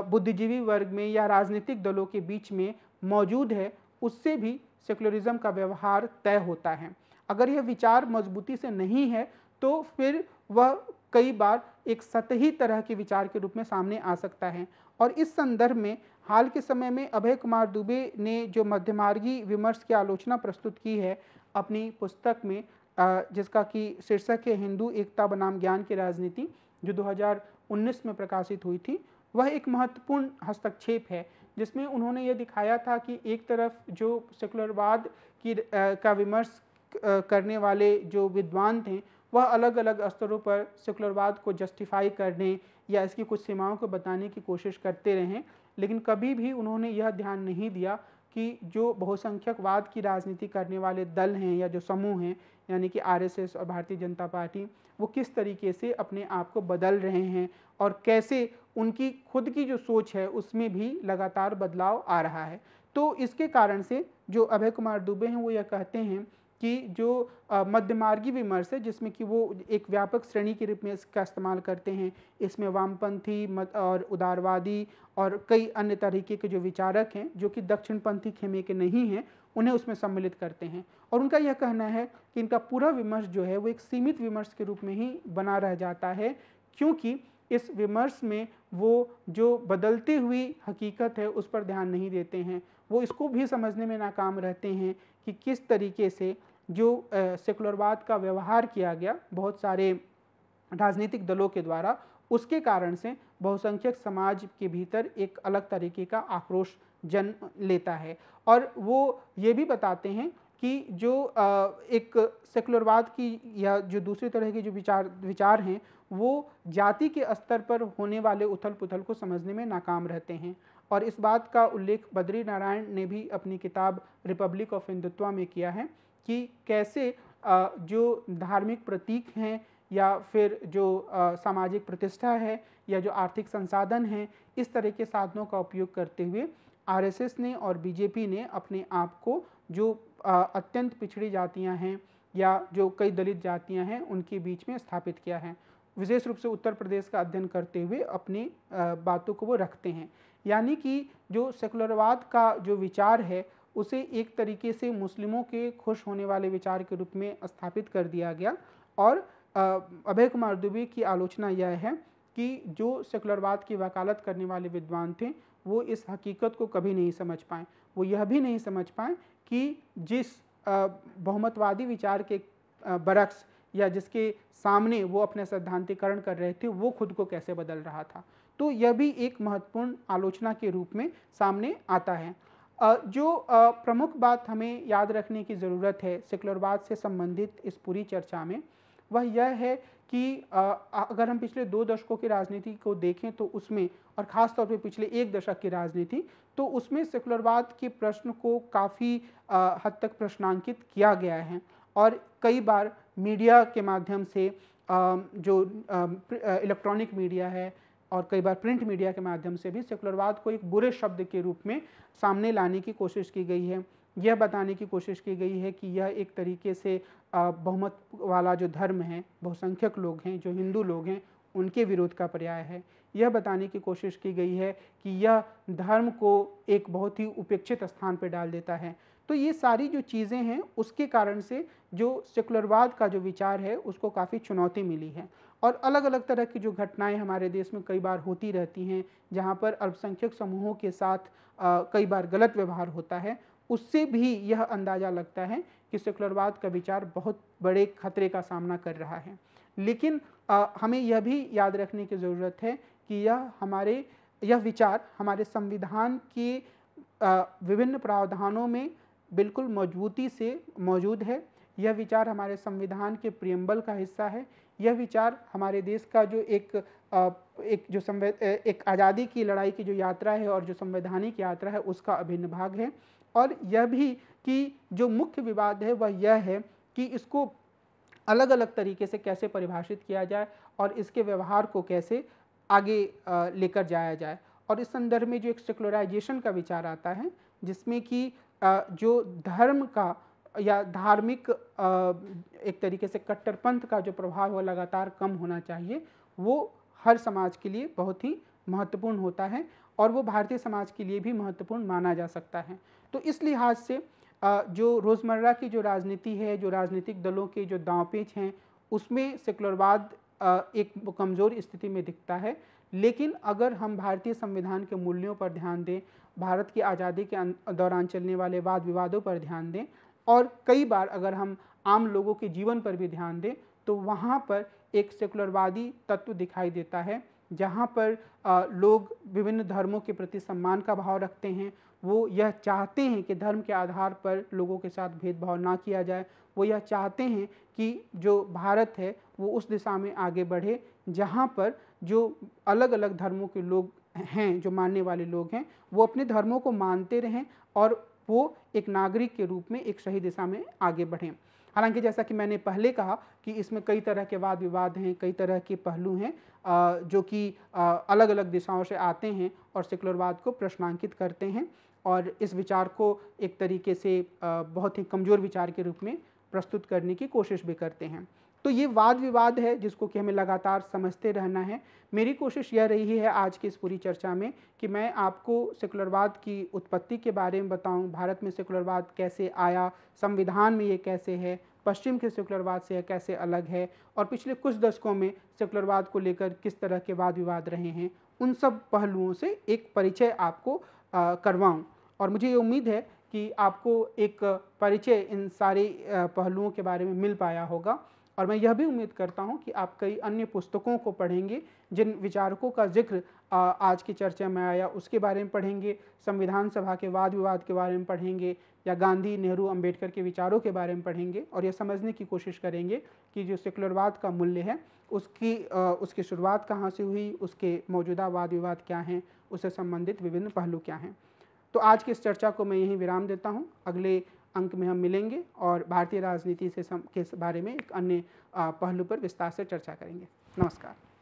A: बुद्धिजीवी वर्ग में या राजनीतिक दलों के बीच में मौजूद है उससे भी सेकुलरिज्म का व्यवहार तय होता है अगर यह विचार मजबूती से नहीं है तो फिर वह कई बार एक सतही तरह के विचार के रूप में सामने आ सकता है और इस संदर्भ में हाल के समय में अभय कुमार दुबे ने जो मध्यमार्गी विमर्श की आलोचना प्रस्तुत की है अपनी पुस्तक में जिसका कि शीर्षक है हिंदू एकता बनाम ज्ञान की राजनीति जो 2019 में प्रकाशित हुई थी वह एक महत्वपूर्ण हस्तक्षेप है जिसमें उन्होंने ये दिखाया था कि एक तरफ जो सेकुलरवाद की का विमर्श करने वाले जो विद्वान थे वह अलग अलग स्तरों पर सेकुलरवाद को जस्टिफाई करने या इसकी कुछ सीमाओं को बताने की कोशिश करते रहे लेकिन कभी भी उन्होंने यह ध्यान नहीं दिया कि जो बहुसंख्यकवाद की राजनीति करने वाले दल हैं या जो समूह हैं यानी कि आरएसएस और भारतीय जनता पार्टी वो किस तरीके से अपने आप को बदल रहे हैं और कैसे उनकी खुद की जो सोच है उसमें भी लगातार बदलाव आ रहा है तो इसके कारण से जो अभय कुमार दुबे हैं वो यह कहते हैं कि जो मध्यमार्गी विमर्श है जिसमें कि वो एक व्यापक श्रेणी के रूप में इसका इस्तेमाल करते हैं इसमें वामपंथी मत और उदारवादी और कई अन्य तरीके के जो विचारक हैं जो कि दक्षिणपंथी खेमे के नहीं हैं उन्हें उसमें सम्मिलित करते हैं और उनका यह कहना है कि इनका पूरा विमर्श जो है वो एक सीमित विमर्श के रूप में ही बना रह जाता है क्योंकि इस विमर्श में वो जो बदलती हुई हकीकत है उस पर ध्यान नहीं देते हैं वो इसको भी समझने में नाकाम रहते हैं कि किस तरीके से जो सेकुलरवाद का व्यवहार किया गया बहुत सारे राजनीतिक दलों के द्वारा उसके कारण से बहुसंख्यक समाज के भीतर एक अलग तरीके का आक्रोश जन्म लेता है और वो ये भी बताते हैं कि जो एक सेकुलरवाद की या जो दूसरी तरह के जो विचार विचार हैं वो जाति के स्तर पर होने वाले उथल पुथल को समझने में नाकाम रहते हैं और इस बात का उल्लेख बद्री नारायण ने भी अपनी किताब रिपब्लिक ऑफ हिंदुत्व में किया है कि कैसे जो धार्मिक प्रतीक हैं या फिर जो सामाजिक प्रतिष्ठा है या जो आर्थिक संसाधन है इस तरह के साधनों का उपयोग करते हुए आरएसएस ने और बीजेपी ने अपने आप को जो अत्यंत पिछड़ी जातियां हैं या जो कई दलित जातियां हैं उनके बीच में स्थापित किया है विशेष रूप से उत्तर प्रदेश का अध्ययन करते हुए अपनी बातों को वो रखते हैं यानी कि जो सेकुलरवाद का जो विचार है उसे एक तरीके से मुस्लिमों के खुश होने वाले विचार के रूप में स्थापित कर दिया गया और अभय कुमार दुबे की आलोचना यह है कि जो सेकुलरवाद की वकालत करने वाले विद्वान थे वो इस हकीकत को कभी नहीं समझ पाए वो यह भी नहीं समझ पाए कि जिस बहुमतवादी विचार के बरक्स या जिसके सामने वो अपने सिद्धांतिकरण कर रहे थे वो खुद को कैसे बदल रहा था तो यह भी एक महत्वपूर्ण आलोचना के रूप में सामने आता है जो प्रमुख बात हमें याद रखने की ज़रूरत है सेकुलरवाद से संबंधित इस पूरी चर्चा में वह यह है कि अगर हम पिछले दो दशकों की राजनीति को देखें तो उसमें और ख़ास तौर पे पिछले एक दशक की राजनीति तो उसमें सेकुलरवाद के प्रश्न को काफ़ी हद तक प्रश्नांकित किया गया है और कई बार मीडिया के माध्यम से जो इलेक्ट्रॉनिक मीडिया है और कई बार प्रिंट मीडिया के माध्यम से भी सेकुलरवाद को एक बुरे शब्द के रूप में सामने लाने की कोशिश की गई है यह बताने की कोशिश की गई है कि यह एक तरीके से बहुमत वाला जो धर्म है बहुसंख्यक लोग हैं जो हिंदू लोग हैं उनके विरोध का पर्याय है यह बताने की कोशिश की गई है कि यह धर्म को एक बहुत ही उपेक्षित स्थान पर डाल देता है तो ये सारी जो चीज़ें हैं उसके कारण से जो सेकुलरवाद का जो विचार है उसको काफ़ी चुनौती मिली है और अलग अलग तरह की जो घटनाएं हमारे देश में कई बार होती रहती हैं जहां पर अल्पसंख्यक समूहों के साथ आ, कई बार गलत व्यवहार होता है उससे भी यह अंदाज़ा लगता है कि सेकुलरवाद का विचार बहुत बड़े खतरे का सामना कर रहा है लेकिन आ, हमें यह भी याद रखने की ज़रूरत है कि यह हमारे यह विचार हमारे संविधान के विभिन्न प्रावधानों में बिल्कुल मजबूती से मौजूद है यह विचार हमारे संविधान के प्रियम्बल का हिस्सा है यह विचार हमारे देश का जो एक एक जो संवैध एक आज़ादी की लड़ाई की जो यात्रा है और जो संवैधानिक यात्रा है उसका अभिन्न भाग है और यह भी कि जो मुख्य विवाद है वह यह है कि इसको अलग अलग तरीके से कैसे परिभाषित किया जाए और इसके व्यवहार को कैसे आगे लेकर जाया जाए और इस संदर्भ में जो एक सेकुलराइजेशन का विचार आता है जिसमें कि जो धर्म का या धार्मिक एक तरीके से कट्टरपंथ का जो प्रभाव है लगातार कम होना चाहिए वो हर समाज के लिए बहुत ही महत्वपूर्ण होता है और वो भारतीय समाज के लिए भी महत्वपूर्ण माना जा सकता है तो इस लिहाज से जो रोज़मर्रा की जो राजनीति है जो राजनीतिक दलों के जो पेच हैं उसमें सेकुलरवाद एक कमज़ोर स्थिति में दिखता है लेकिन अगर हम भारतीय संविधान के मूल्यों पर ध्यान दें भारत की आज़ादी के दौरान चलने वाले वाद विवादों पर ध्यान दें और कई बार अगर हम आम लोगों के जीवन पर भी ध्यान दें तो वहाँ पर एक सेकुलरवादी तत्व दिखाई देता है जहाँ पर आ, लोग विभिन्न धर्मों के प्रति सम्मान का भाव रखते हैं वो यह चाहते हैं कि धर्म के आधार पर लोगों के साथ भेदभाव ना किया जाए वो यह चाहते हैं कि जो भारत है वो उस दिशा में आगे बढ़े जहाँ पर जो अलग अलग धर्मों के लोग हैं जो मानने वाले लोग हैं वो अपने धर्मों को मानते रहें और वो एक नागरिक के रूप में एक सही दिशा में आगे बढ़ें हालांकि जैसा कि मैंने पहले कहा कि इसमें कई तरह के वाद विवाद हैं कई तरह के पहलू हैं जो कि अलग अलग दिशाओं से आते हैं और सेकुलरवाद को प्रश्नांकित करते हैं और इस विचार को एक तरीके से बहुत ही कमज़ोर विचार के रूप में प्रस्तुत करने की कोशिश भी करते हैं तो ये वाद विवाद है जिसको कि हमें लगातार समझते रहना है मेरी कोशिश यह रही है आज की इस पूरी चर्चा में कि मैं आपको सेकुलरवाद की उत्पत्ति के बारे में बताऊं भारत में सेकुलरवाद कैसे आया संविधान में ये कैसे है पश्चिम के सेकुलरवाद से कैसे अलग है और पिछले कुछ दशकों में सेकुलरवाद को लेकर किस तरह के वाद विवाद रहे हैं उन सब पहलुओं से एक परिचय आपको करवाऊँ और मुझे ये उम्मीद है कि आपको एक परिचय इन सारे पहलुओं के बारे में मिल पाया होगा और मैं यह भी उम्मीद करता हूँ कि आप कई अन्य पुस्तकों को पढ़ेंगे जिन विचारकों का जिक्र आज की चर्चा में आया उसके बारे में पढ़ेंगे संविधान सभा के वाद विवाद के बारे में पढ़ेंगे या गांधी नेहरू अंबेडकर के विचारों के बारे में पढ़ेंगे और यह समझने की कोशिश करेंगे कि जो सेकुलरवाद का मूल्य है उसकी उसकी शुरुआत कहाँ से हुई उसके मौजूदा वाद विवाद क्या हैं उससे संबंधित विभिन्न पहलू क्या हैं तो आज की इस चर्चा को मैं यहीं विराम देता हूँ अगले अंक में हम मिलेंगे और भारतीय राजनीति से सम के बारे में एक अन्य पहलू पर विस्तार से चर्चा करेंगे नमस्कार